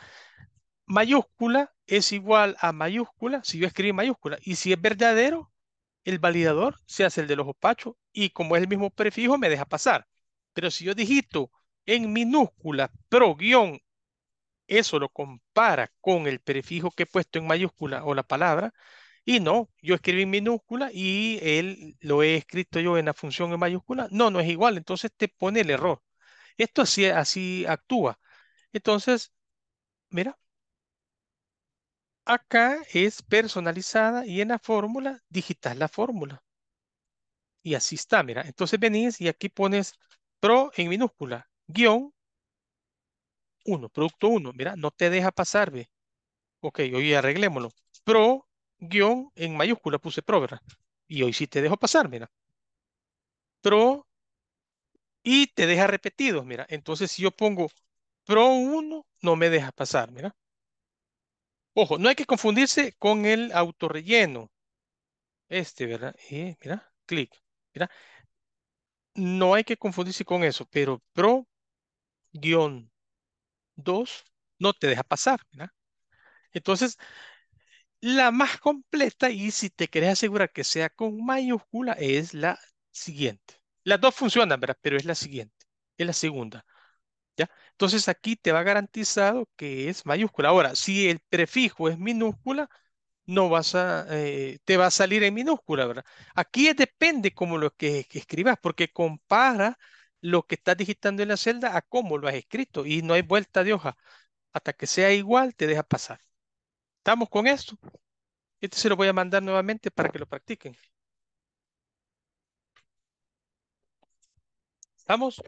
mayúscula es igual a mayúscula si yo escribo mayúscula. Y si es verdadero, el validador se hace el de los opachos y como es el mismo prefijo me deja pasar. Pero si yo digito en minúscula pro guión, eso lo compara con el prefijo que he puesto en mayúscula o la palabra, y no, yo escribí en minúscula y él lo he escrito yo en la función en mayúscula. No, no es igual. Entonces te pone el error. Esto así, así actúa. Entonces, mira, Acá es personalizada y en la fórmula digitas la fórmula. Y así está, mira. Entonces venís y aquí pones pro en minúscula, guión 1, producto 1. Mira, no te deja pasar, ve. Ok, hoy arreglémoslo. Pro, guión, en mayúscula puse pro, ¿verdad? Y hoy sí te dejo pasar, mira. Pro, y te deja repetido, mira. Entonces, si yo pongo pro 1, no me deja pasar, mira. Ojo, no hay que confundirse con el autorrelleno. Este, ¿verdad? Eh, mira, clic. Mira. No hay que confundirse con eso, pero pro 2 no te deja pasar. ¿verdad? Entonces, la más completa y si te querés asegurar que sea con mayúscula es la siguiente. Las dos funcionan, ¿verdad? Pero es la siguiente, es la segunda. ¿Ya? Entonces aquí te va garantizado que es mayúscula. Ahora, si el prefijo es minúscula, no vas a, eh, te va a salir en minúscula, ¿verdad? Aquí depende cómo lo que, que, escribas, porque compara lo que estás digitando en la celda a cómo lo has escrito y no hay vuelta de hoja. Hasta que sea igual, te deja pasar. ¿Estamos con esto? Este se lo voy a mandar nuevamente para que lo practiquen. ¿Estamos?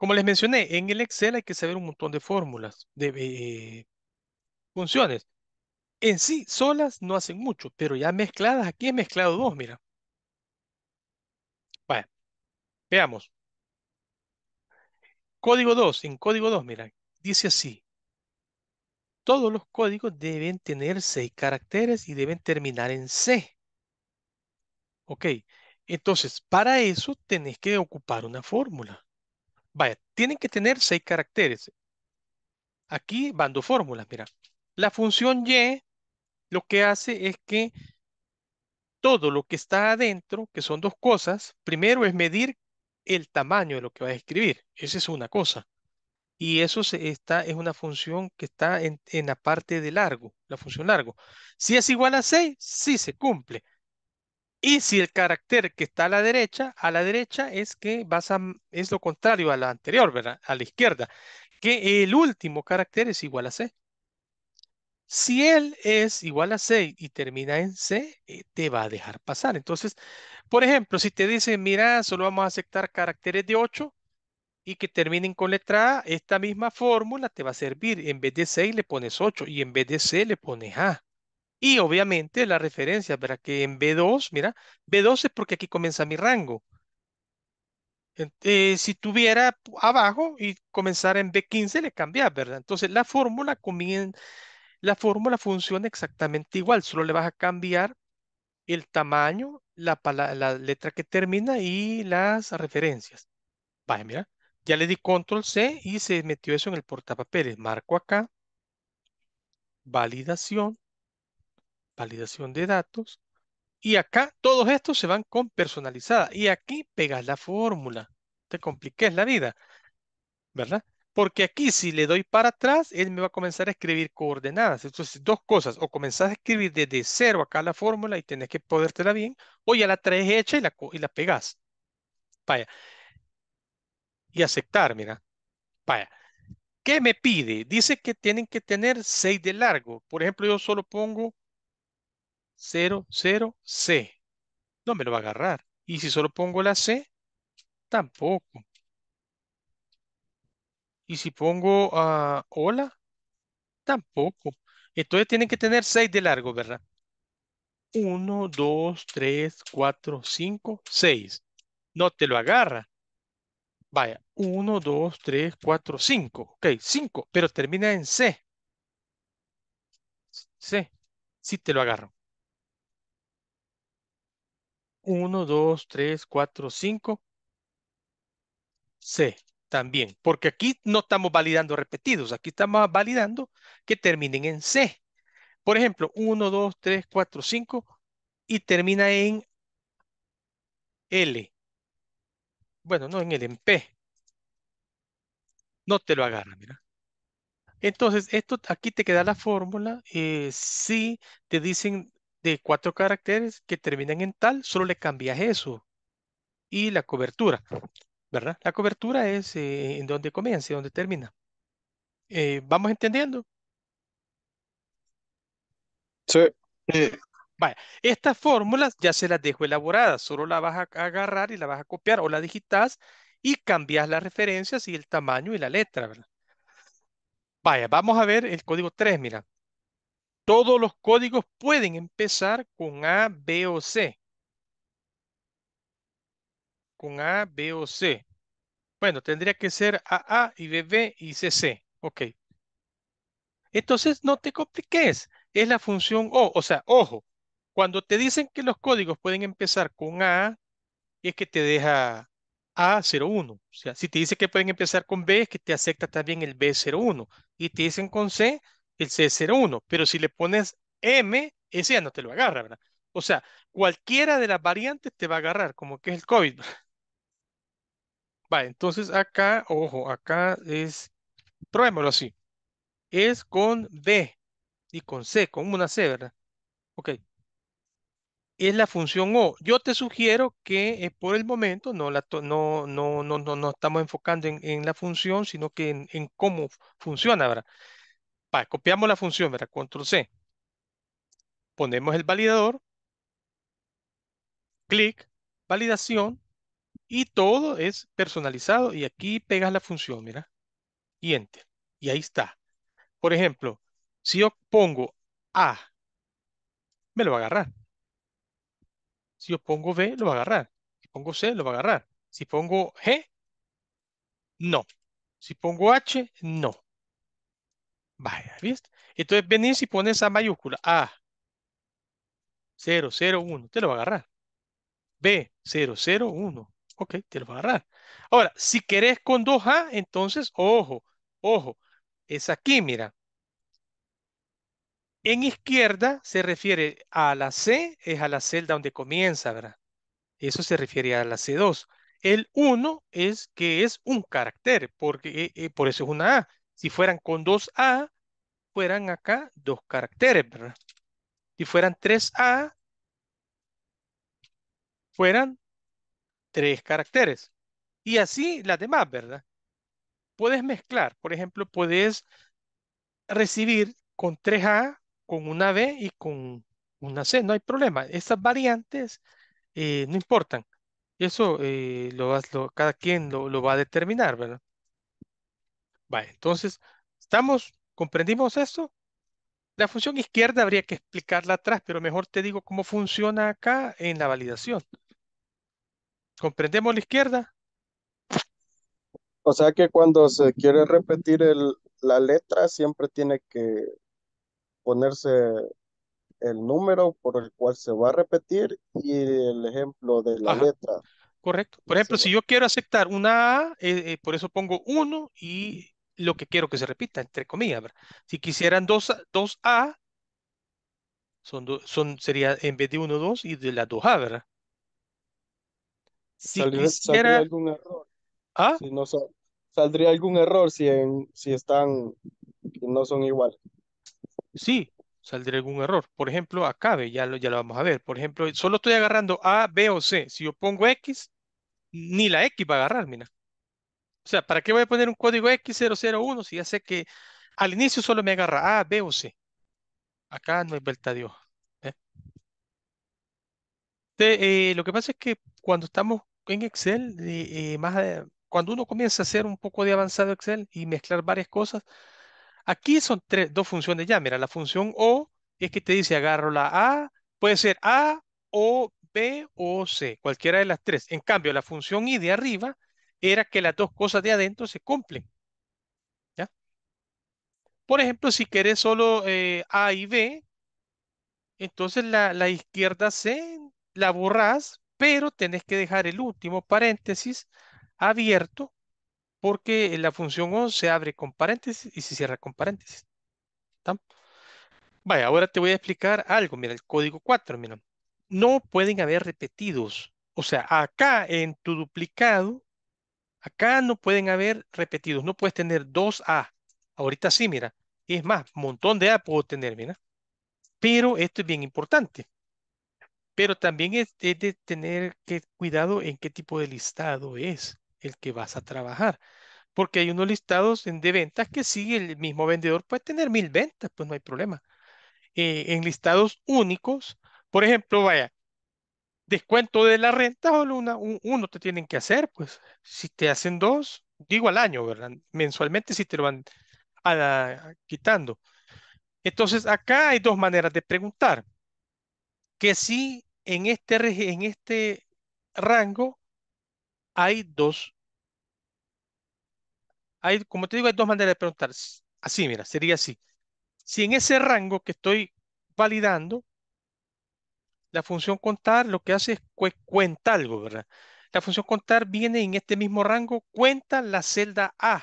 Como les mencioné, en el Excel hay que saber un montón de fórmulas, de eh, eh, funciones. En sí, solas no hacen mucho, pero ya mezcladas, aquí he mezclado dos, mira. Bueno, veamos. Código 2, en código 2, mira, dice así. Todos los códigos deben tener seis caracteres y deben terminar en C. Ok, entonces, para eso tenés que ocupar una fórmula. Vaya, tienen que tener seis caracteres. Aquí van dos fórmulas, mira. La función y lo que hace es que todo lo que está adentro, que son dos cosas, primero es medir el tamaño de lo que va a escribir. Esa es una cosa. Y eso está, es una función que está en, en, la parte de largo, la función largo. Si es igual a 6, sí se cumple. Y si el carácter que está a la derecha, a la derecha es que vas a, es lo contrario a la anterior, ¿verdad? A la izquierda, que el último carácter es igual a C. Si él es igual a C y termina en C, eh, te va a dejar pasar. Entonces, por ejemplo, si te dicen, mira, solo vamos a aceptar caracteres de 8 y que terminen con letra A, esta misma fórmula te va a servir. En vez de 6 le pones 8 y en vez de C le pones A. Y obviamente la referencia, para que en B2, mira, B2 es porque aquí comienza mi rango. Eh, si tuviera abajo y comenzara en B15, le cambias, ¿verdad? Entonces la fórmula la fórmula funciona exactamente igual, solo le vas a cambiar el tamaño, la, la letra que termina y las referencias. Vaya, mira, ya le di control C y se metió eso en el portapapeles. Marco acá, validación, validación de datos. Y acá todos estos se van con personalizada. Y aquí pegas la fórmula. Te compliques la vida. ¿Verdad? Porque aquí si le doy para atrás, él me va a comenzar a escribir coordenadas. Entonces, dos cosas. O comenzás a escribir desde cero acá la fórmula y tenés que podértela bien. O ya la traes hecha y la, y la pegás. Vaya. Y aceptar, mira. Vaya. ¿Qué me pide? Dice que tienen que tener seis de largo. Por ejemplo, yo solo pongo 0, 0, C. No me lo va a agarrar. Y si solo pongo la C, tampoco. Y si pongo uh, hola, tampoco. Entonces tienen que tener 6 de largo, ¿verdad? 1, 2, 3, 4, 5, 6. No te lo agarra. Vaya, 1, 2, 3, 4, 5. Ok, 5, pero termina en C. C. Sí te lo agarro. 1, 2, 3, 4, 5. C también, porque aquí no estamos validando repetidos, aquí estamos validando que terminen en C. Por ejemplo, 1, 2, 3, 4, 5 y termina en L. Bueno, no en L, en P. No te lo agarra, mira. Entonces, esto aquí te queda la fórmula. Eh, si te dicen de cuatro caracteres que terminan en tal, solo le cambias eso. Y la cobertura, ¿verdad? La cobertura es eh, en donde comienza y donde termina. Eh, ¿Vamos entendiendo? Sí. Eh. vaya, estas fórmulas ya se las dejo elaboradas, solo la vas a agarrar y la vas a copiar o la digitas y cambias las referencias y el tamaño y la letra, ¿verdad? Vaya, vamos a ver el código 3, mira todos los códigos pueden empezar con A, B o C. Con A, B o C. Bueno, tendría que ser AA y BB y CC. Ok. Entonces, no te compliques. Es la función O. O sea, ojo, cuando te dicen que los códigos pueden empezar con A, es que te deja A01. O sea, si te dice que pueden empezar con B, es que te acepta también el B01. Y te dicen con C, el C01, pero si le pones M, ese ya no te lo agarra, ¿verdad? O sea, cualquiera de las variantes te va a agarrar, como que es el COVID. Vale, entonces acá, ojo, acá es, probémoslo así, es con B y con C, con una C, ¿verdad? Ok. Es la función O. Yo te sugiero que eh, por el momento no, la no, no, no, no, no estamos enfocando en, en la función, sino que en cómo funciona, ¿verdad? copiamos la función, ¿verdad? Control C. Ponemos el validador. Clic, validación. Y todo es personalizado. Y aquí pegas la función, mira. Y enter. Y ahí está. Por ejemplo, si yo pongo A, me lo va a agarrar. Si yo pongo B, lo va a agarrar. Si pongo C, lo va a agarrar. Si pongo G, no. Si pongo H, no. Vaya, ¿viste? Entonces venís y pones A mayúscula. A. 0, Te lo va a agarrar. B. 001 0, Ok, te lo va a agarrar. Ahora, si querés con 2A, entonces, ojo, ojo. Es aquí, mira. En izquierda se refiere a la C, es a la celda donde comienza, ¿verdad? Eso se refiere a la C2. El 1 es que es un carácter, porque eh, eh, por eso es una A. Si fueran con 2A, fueran acá dos caracteres, ¿verdad? Si fueran 3A, fueran tres caracteres. Y así las demás, ¿verdad? Puedes mezclar. Por ejemplo, puedes recibir con 3A, con una B y con una C. No hay problema. Estas variantes eh, no importan. Eso eh, lo, cada quien lo va a determinar, ¿verdad? entonces, ¿estamos? ¿Comprendimos esto? La función izquierda habría que explicarla atrás, pero mejor te digo cómo funciona acá en la validación. ¿Comprendemos la izquierda? O sea que cuando se quiere repetir la letra, siempre tiene que ponerse el número por el cual se va a repetir y el ejemplo de la letra. Correcto. Por ejemplo, si yo quiero aceptar una A, eh, eh, por eso pongo 1 y lo que quiero que se repita, entre comillas. Si quisieran 2, dos, a son, son, sería en vez de 1, 2 y de la 2A, ¿verdad? Si saldría, algún error. ¿Ah? no saldría algún error si, en, si están, no son igual? Sí, saldría algún error. Por ejemplo, acabe, ya lo, ya lo vamos a ver. Por ejemplo, solo estoy agarrando A, B o C. Si yo pongo X, ni la X va a agarrar, mira sea, ¿para qué voy a poner un código X001 si ya sé que al inicio solo me agarra A, B o C? Acá no es vuelta de eh, lo que pasa es que cuando estamos en Excel, eh, más, cuando uno comienza a hacer un poco de avanzado Excel y mezclar varias cosas, aquí son dos funciones ya. Mira, la función O es que te dice agarro la A, puede ser A o B o C, cualquiera de las tres. En cambio, la función I de arriba era que las dos cosas de adentro se cumplen. ¿ya? Por ejemplo, si querés solo eh, A y B, entonces la, izquierda C la borrás, pero tenés que dejar el último paréntesis abierto porque la función O se abre con paréntesis y se cierra con paréntesis. Vaya, ahora te voy a explicar algo. Mira, el código 4, mira. No pueden haber repetidos. O sea, acá en tu duplicado Acá no pueden haber repetidos, no puedes tener dos A. Ahorita sí, mira. Es más, montón de A puedo tener, mira. Pero esto es bien importante. Pero también es, de tener que, cuidado en qué tipo de listado es el que vas a trabajar. Porque hay unos listados de ventas que sí, el mismo vendedor puede tener mil ventas, pues no hay problema. Eh, en listados únicos, por ejemplo, vaya, descuento de la renta, o una, uno te tienen que hacer, pues si te hacen dos, digo al año, ¿verdad? Mensualmente si te lo van a quitando. Entonces, acá hay dos maneras de preguntar. Que si en este, en este rango hay dos, hay, como te digo, hay dos maneras de preguntar. Así, mira, sería así. Si en ese rango que estoy validando, la función contar lo que hace es cuenta algo, ¿verdad? La función contar viene en este mismo rango, cuenta la celda A.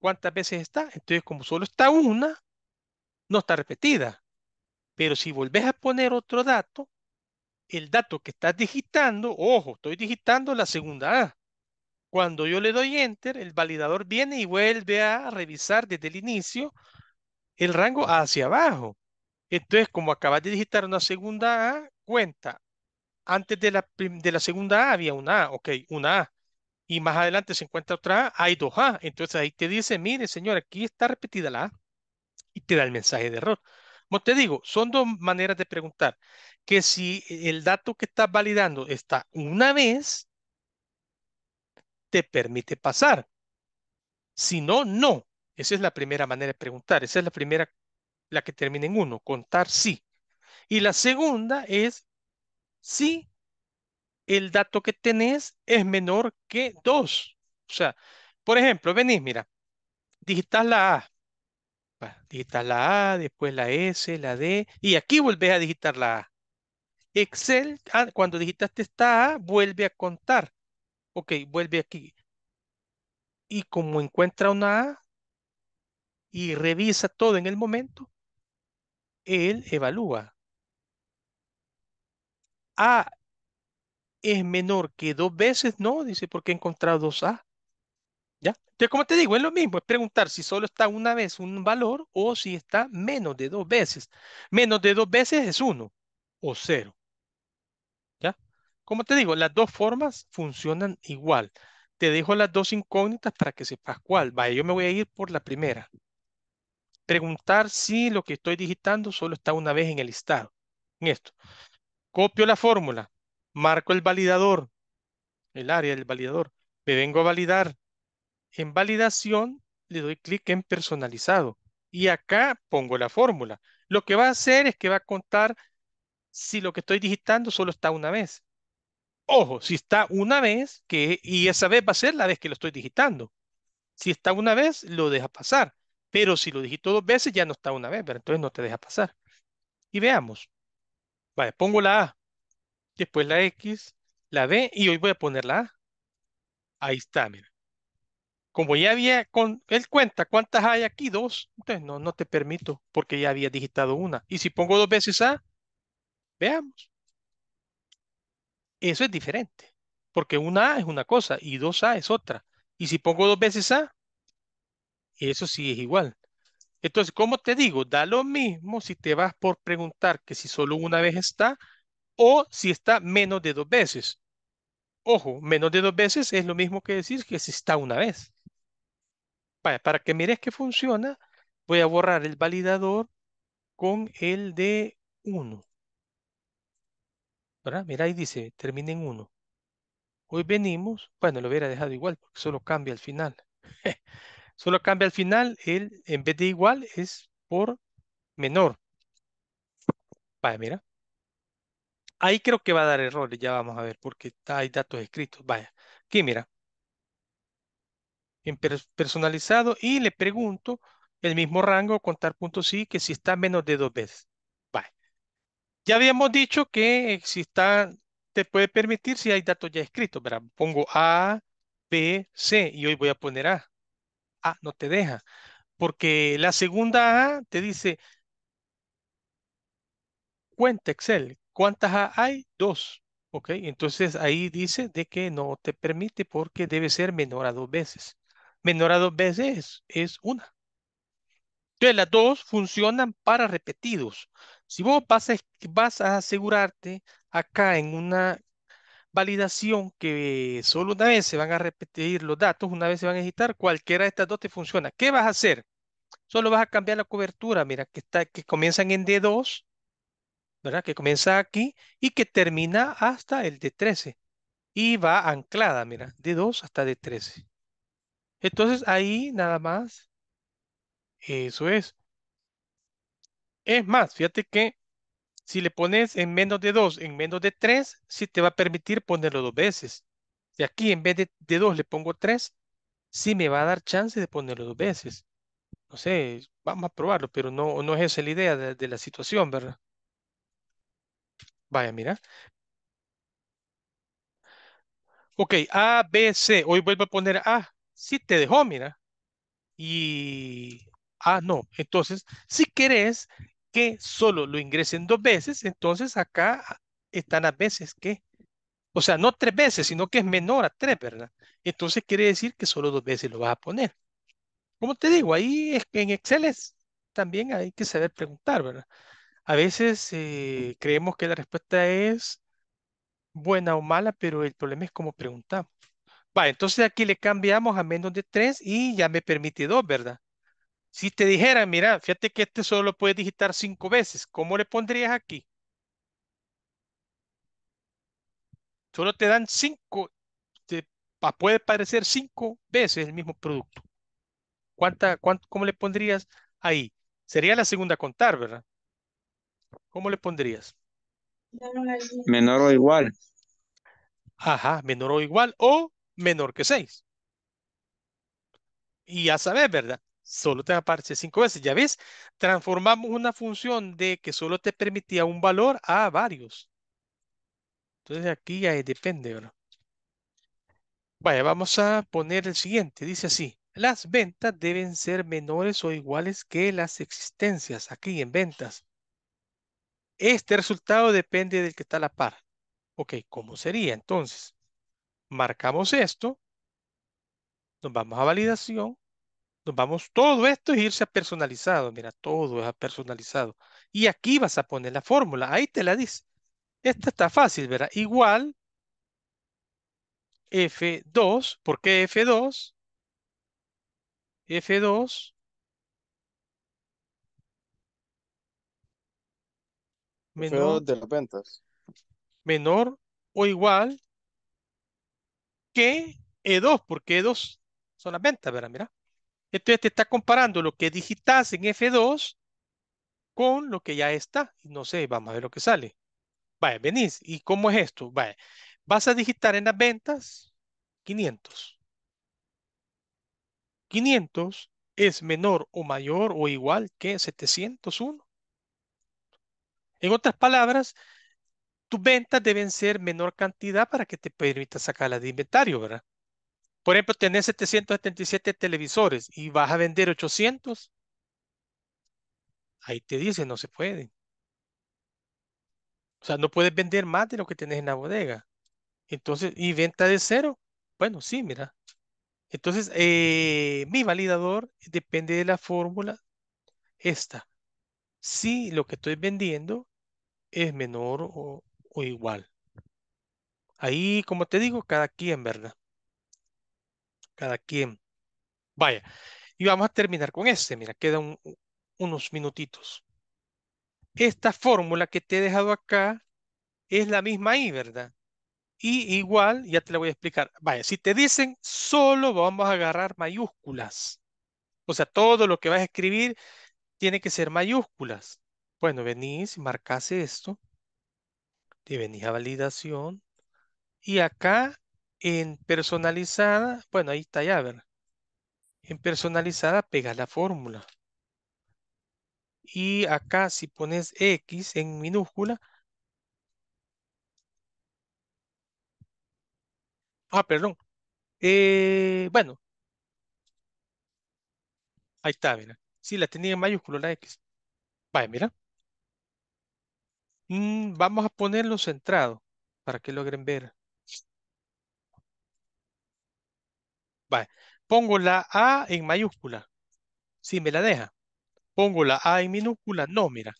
¿Cuántas veces está? Entonces, como solo está una, no está repetida. Pero si volvés a poner otro dato, el dato que estás digitando, ojo, estoy digitando la segunda A. Cuando yo le doy Enter, el validador viene y vuelve a revisar desde el inicio el rango hacia abajo. Entonces, como acabas de digitar una segunda A, cuenta. Antes de la, de la segunda A había una A, ok, una A. Y más adelante se encuentra otra A, hay dos A. Entonces ahí te dice, mire señor, aquí está repetida la A. Y te da el mensaje de error. Como te digo, son dos maneras de preguntar. Que si el dato que estás validando está una vez, te permite pasar. Si no, no. Esa es la primera manera de preguntar. Esa es la primera la que termina en uno, contar sí. Y la segunda es si el dato que tenés es menor que dos. O sea, por ejemplo, venís, mira, digitas la A, digitas la A, después la S, la D, y aquí volvés a digitar la A. Excel, ah, cuando digitaste esta A, vuelve a contar. Ok, vuelve aquí. Y como encuentra una A y revisa todo en el momento, él evalúa. A es menor que dos veces, no, dice, porque he encontrado dos A. ¿Ya? Entonces, como te digo, es lo mismo, es preguntar si solo está una vez un valor o si está menos de dos veces. Menos de dos veces es uno o cero. ¿Ya? Como te digo, las dos formas funcionan igual. Te dejo las dos incógnitas para que sepas cuál. Vaya, yo me voy a ir por la primera preguntar si lo que estoy digitando solo está una vez en el listado. En esto. Copio la fórmula, marco el validador, el área del validador, me vengo a validar. En validación le doy clic en personalizado y acá pongo la fórmula. Lo que va a hacer es que va a contar si lo que estoy digitando solo está una vez. Ojo, si está una vez, que, y esa vez va a ser la vez que lo estoy digitando. Si está una vez, lo deja pasar. Pero si lo digito dos veces, ya no está una vez, pero entonces no te deja pasar. Y veamos. Vale, pongo la A, después la X, la B y hoy voy a poner la A. Ahí está, mira. Como ya había, él cuenta cuántas hay aquí, dos, entonces no, no te permito porque ya había digitado una. Y si pongo dos veces A, veamos. Eso es diferente, porque una A es una cosa y dos A es otra. Y si pongo dos veces A, eso sí es igual. Entonces, ¿cómo te digo, da lo mismo si te vas por preguntar que si solo una vez está o si está menos de dos veces. Ojo, menos de dos veces es lo mismo que decir que si está una vez. Para, que mires que funciona, voy a borrar el validador con el de 1. Mira, ahí dice, termine en 1. Hoy venimos, bueno, lo hubiera dejado igual porque solo cambia al final. Solo cambia al final, el, en vez de igual es por menor. Vaya, mira. Ahí creo que va a dar errores, ya vamos a ver, porque hay datos escritos. Vaya, aquí mira. En personalizado y le pregunto el mismo rango, contar sí, que si está menos de dos veces. Vaya. Ya habíamos dicho que si está, te puede permitir si hay datos ya escritos, ¿verdad? Pongo A, B, C y hoy voy a poner A. A no te deja, porque la segunda A te dice, cuenta Excel, ¿cuántas A hay? Dos. ¿Ok? Entonces ahí dice de que no te permite porque debe ser menor a dos veces. Menor a dos veces es una. Entonces las dos funcionan para repetidos. Si vos vas a, vas a asegurarte acá en una validación que solo una vez se van a repetir los datos, una vez se van a editar, cualquiera de estas dos te funciona. ¿Qué vas a hacer? Solo vas a cambiar la cobertura, mira, que, está, que comienzan en D2, ¿verdad? Que comienza aquí y que termina hasta el D13. Y va anclada, mira, D2 hasta D13. Entonces ahí nada más. Eso es. Es más, fíjate que si le pones en menos de 2, en menos de 3, sí te va a permitir ponerlo dos veces. Si aquí en vez de, dos, 2 le pongo 3, sí me va a dar chance de ponerlo dos veces. No sé, vamos a probarlo, pero no, no es esa la idea de, de la situación, ¿verdad? Vaya, mira. Ok, A, B, C. Hoy vuelvo a poner A. Sí te dejó, mira. Y A no. Entonces, si querés, que solo lo ingresen dos veces, entonces acá están a veces que. O sea, no tres veces, sino que es menor a tres, ¿verdad? Entonces quiere decir que solo dos veces lo vas a poner. Como te digo, ahí es en Excel es, también hay que saber preguntar, ¿verdad? A veces eh, creemos que la respuesta es buena o mala, pero el problema es cómo preguntamos. Va, entonces aquí le cambiamos a menos de tres y ya me permite dos, ¿verdad? Si te dijera, mira, fíjate que este solo puedes digitar cinco veces, ¿cómo le pondrías aquí? Solo te dan cinco, te, puede parecer cinco veces el mismo producto. ¿Cuánta, cuánto, ¿Cómo le pondrías ahí? Sería la segunda contar, ¿verdad? ¿Cómo le pondrías? Menor o igual. Ajá, menor o igual o menor que seis Y ya sabes, ¿verdad? solo te aparece cinco veces. Ya ves, transformamos una función de que solo te permitía un valor a varios. Entonces aquí ya depende, ¿verdad? Vaya, vamos a poner el siguiente. Dice así, las ventas deben ser menores o iguales que las existencias aquí en ventas. Este resultado depende del que está la par. Ok, ¿cómo sería entonces? Marcamos esto. Nos vamos a validación vamos, todo esto es irse a personalizado, mira, todo es a personalizado. Y aquí vas a poner la fórmula, ahí te la dice. Esta está fácil, ¿verdad? Igual F2, ¿por qué F2? F2 menor de las ventas. Menor o igual que E2, porque E2 son las ventas, ¿verdad? Mira. Entonces te está comparando lo que digitas en F2 con lo que ya está. No sé, vamos a ver lo que sale. Vaya, venís. ¿Y cómo es esto? Vaya, vas a digitar en las ventas 500. 500 es menor o mayor o igual que 701. En otras palabras, tus ventas deben ser menor cantidad para que te permita sacarlas de inventario, ¿verdad? Por ejemplo, tenés 777 televisores y vas a vender 800. Ahí te dice, no se puede. O sea, no puedes vender más de lo que tenés en la bodega. Entonces, ¿y venta de cero? Bueno, sí, mira. Entonces, eh, mi validador depende de la fórmula esta. Si lo que estoy vendiendo es menor o, o igual. Ahí, como te digo, cada quien, ¿verdad? cada quien. Vaya, y vamos a terminar con este. Mira, quedan unos minutitos. Esta fórmula que te he dejado acá es la misma I, ¿verdad? Y igual, ya te la voy a explicar. Vaya, si te dicen solo vamos a agarrar mayúsculas. O sea, todo lo que vas a escribir tiene que ser mayúsculas. Bueno, venís, marcas esto. Te venís a validación. Y acá en personalizada, bueno, ahí está ya, ¿verdad? En personalizada pegas la fórmula. Y acá si pones X en minúscula. Ah, perdón. Eh, bueno. Ahí está, mira. Sí, la tenía en mayúscula la X. Vaya, mira. Mm, vamos a ponerlo centrado para que logren ver. Pongo la A en mayúscula. Si me la deja. Pongo la A en minúscula. No, mira.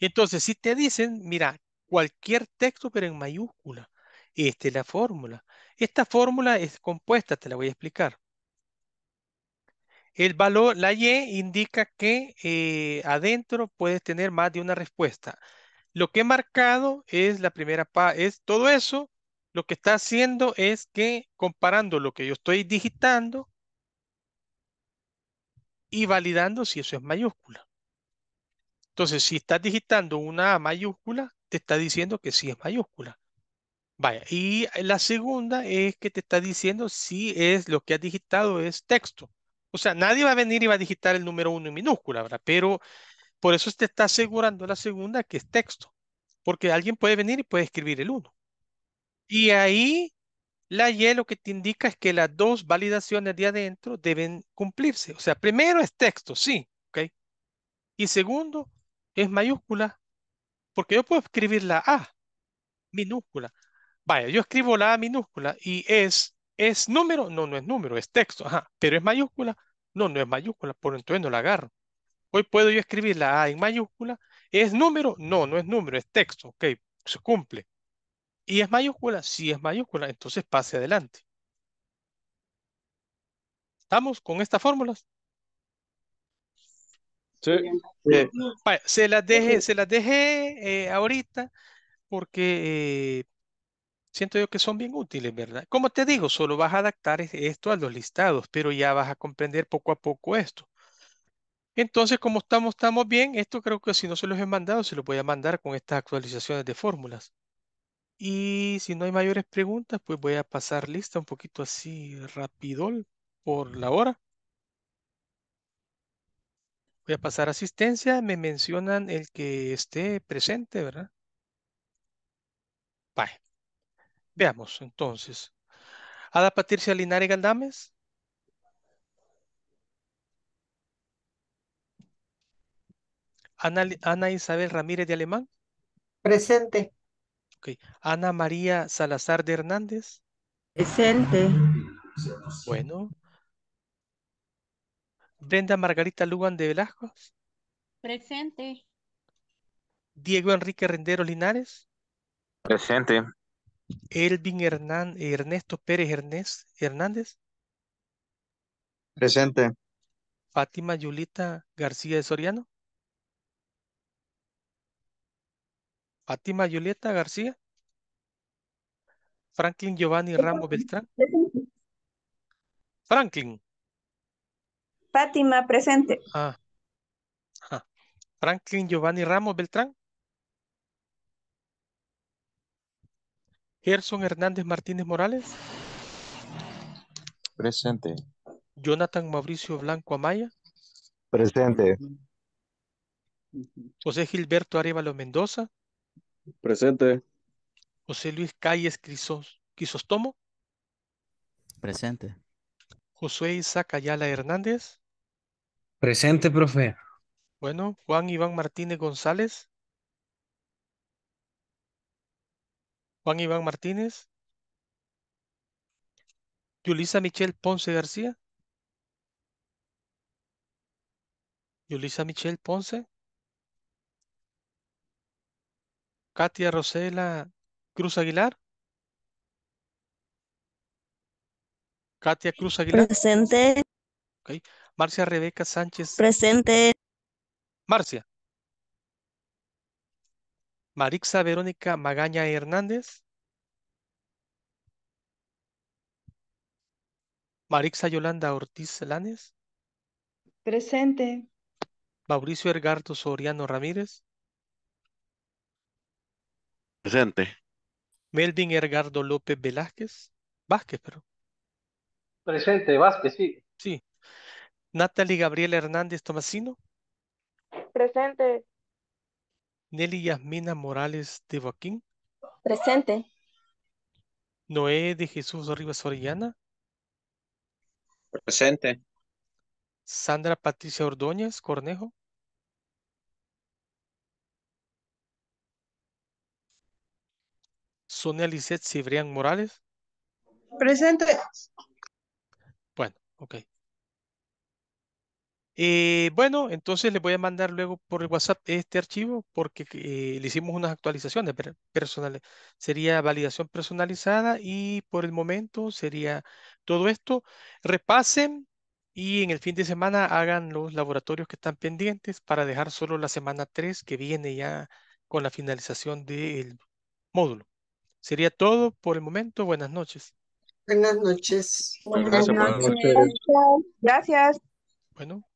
Entonces, si te dicen, mira, cualquier texto, pero en mayúscula. Esta es la fórmula. Esta fórmula es compuesta, te la voy a explicar. El valor, la Y indica que eh, adentro puedes tener más de una respuesta. Lo que he marcado es la primera, es todo eso lo que está haciendo es que comparando lo que yo estoy digitando y validando si eso es mayúscula. Entonces, si estás digitando una A mayúscula, te está diciendo que sí es mayúscula. Vaya, y la segunda es que te está diciendo si es lo que has digitado es texto. O sea, nadie va a venir y va a digitar el número uno en minúscula, ¿verdad? Pero por eso te está asegurando la segunda que es texto. Porque alguien puede venir y puede escribir el 1. Y ahí la Y lo que te indica es que las dos validaciones de adentro deben cumplirse. O sea, primero es texto, sí, ¿ok? Y segundo es mayúscula, porque yo puedo escribir la A minúscula. Vaya, yo escribo la A minúscula y es, ¿es número? No, no es número, es texto, ajá. Pero es mayúscula, no, no es mayúscula, por entonces no la agarro. Hoy puedo yo escribir la A en mayúscula. ¿Es número? No, no es número, es texto, ok, se cumple. ¿Y es mayúscula? si es mayúscula. Entonces pase adelante. ¿Estamos con estas fórmulas? Sí. se las dejé, se eh, las dejé ahorita porque eh, siento yo que son bien útiles, ¿verdad? Como te digo, solo vas a adaptar esto a los listados, pero ya vas a comprender poco a poco esto. Entonces, como estamos, estamos bien, esto creo que si no se los he mandado, se los voy a mandar con estas actualizaciones de fórmulas. Y si no hay mayores preguntas, pues voy a pasar lista un poquito así rapidol por la hora. Voy a pasar asistencia. Me mencionan el que esté presente, ¿verdad? Vale. Veamos entonces. Ada Patricia Linares Galdames. Ana, Ana Isabel Ramírez de Alemán. Presente. Ana María Salazar de Hernández. Presente. Bueno. Brenda Margarita Lugan de Velasco. Presente. Diego Enrique Rendero Linares. Presente. Elvin Hernán, Ernesto Pérez Hernández. Presente. Fátima Yulita García de Soriano. Fátima Julieta García. Franklin Giovanni Ramos Beltrán. Franklin. Fátima, presente. Ah, Franklin Giovanni Ramos Beltrán. Gerson Hernández Martínez Morales. Presente. Jonathan Mauricio Blanco Amaya. Presente. José Gilberto Arevalo Mendoza. Presente. José Luis Calles Crisos, Crisostomo. Presente. José Isaac Ayala Hernández. Presente, profe. Bueno, Juan Iván Martínez González. Juan Iván Martínez. Yulisa Michelle Ponce García. Yulisa Michelle Ponce. Katia Rosela Cruz Aguilar. Katia Cruz Aguilar. Presente. Marcia Rebeca Sánchez. Presente. Marcia. Marixa Verónica Magaña Hernández. Marixa Yolanda Ortiz Lanes. Presente. Mauricio Ergarto Soriano Ramírez. Presente. Melvin Ergardo López Velázquez. Vázquez, pero. Presente, Vázquez, sí. Sí. Natalie Gabriela Hernández Tomasino. Presente. Nelly Yasmina Morales de Joaquín. Presente. Noé de Jesús Rivas Orellana. Presente. Sandra Patricia Ordóñez Cornejo. Sonia Lisset Cibrián Morales. Presente. Bueno, ok. Eh, bueno, entonces les voy a mandar luego por WhatsApp este archivo porque eh, le hicimos unas actualizaciones personales. Sería validación personalizada y por el momento sería todo esto. Repasen y en el fin de semana hagan los laboratorios que están pendientes para dejar solo la semana 3 que viene ya con la finalización del módulo. Sería todo por el momento. Buenas noches. Buenas noches. Gracias. Gracias. Bueno.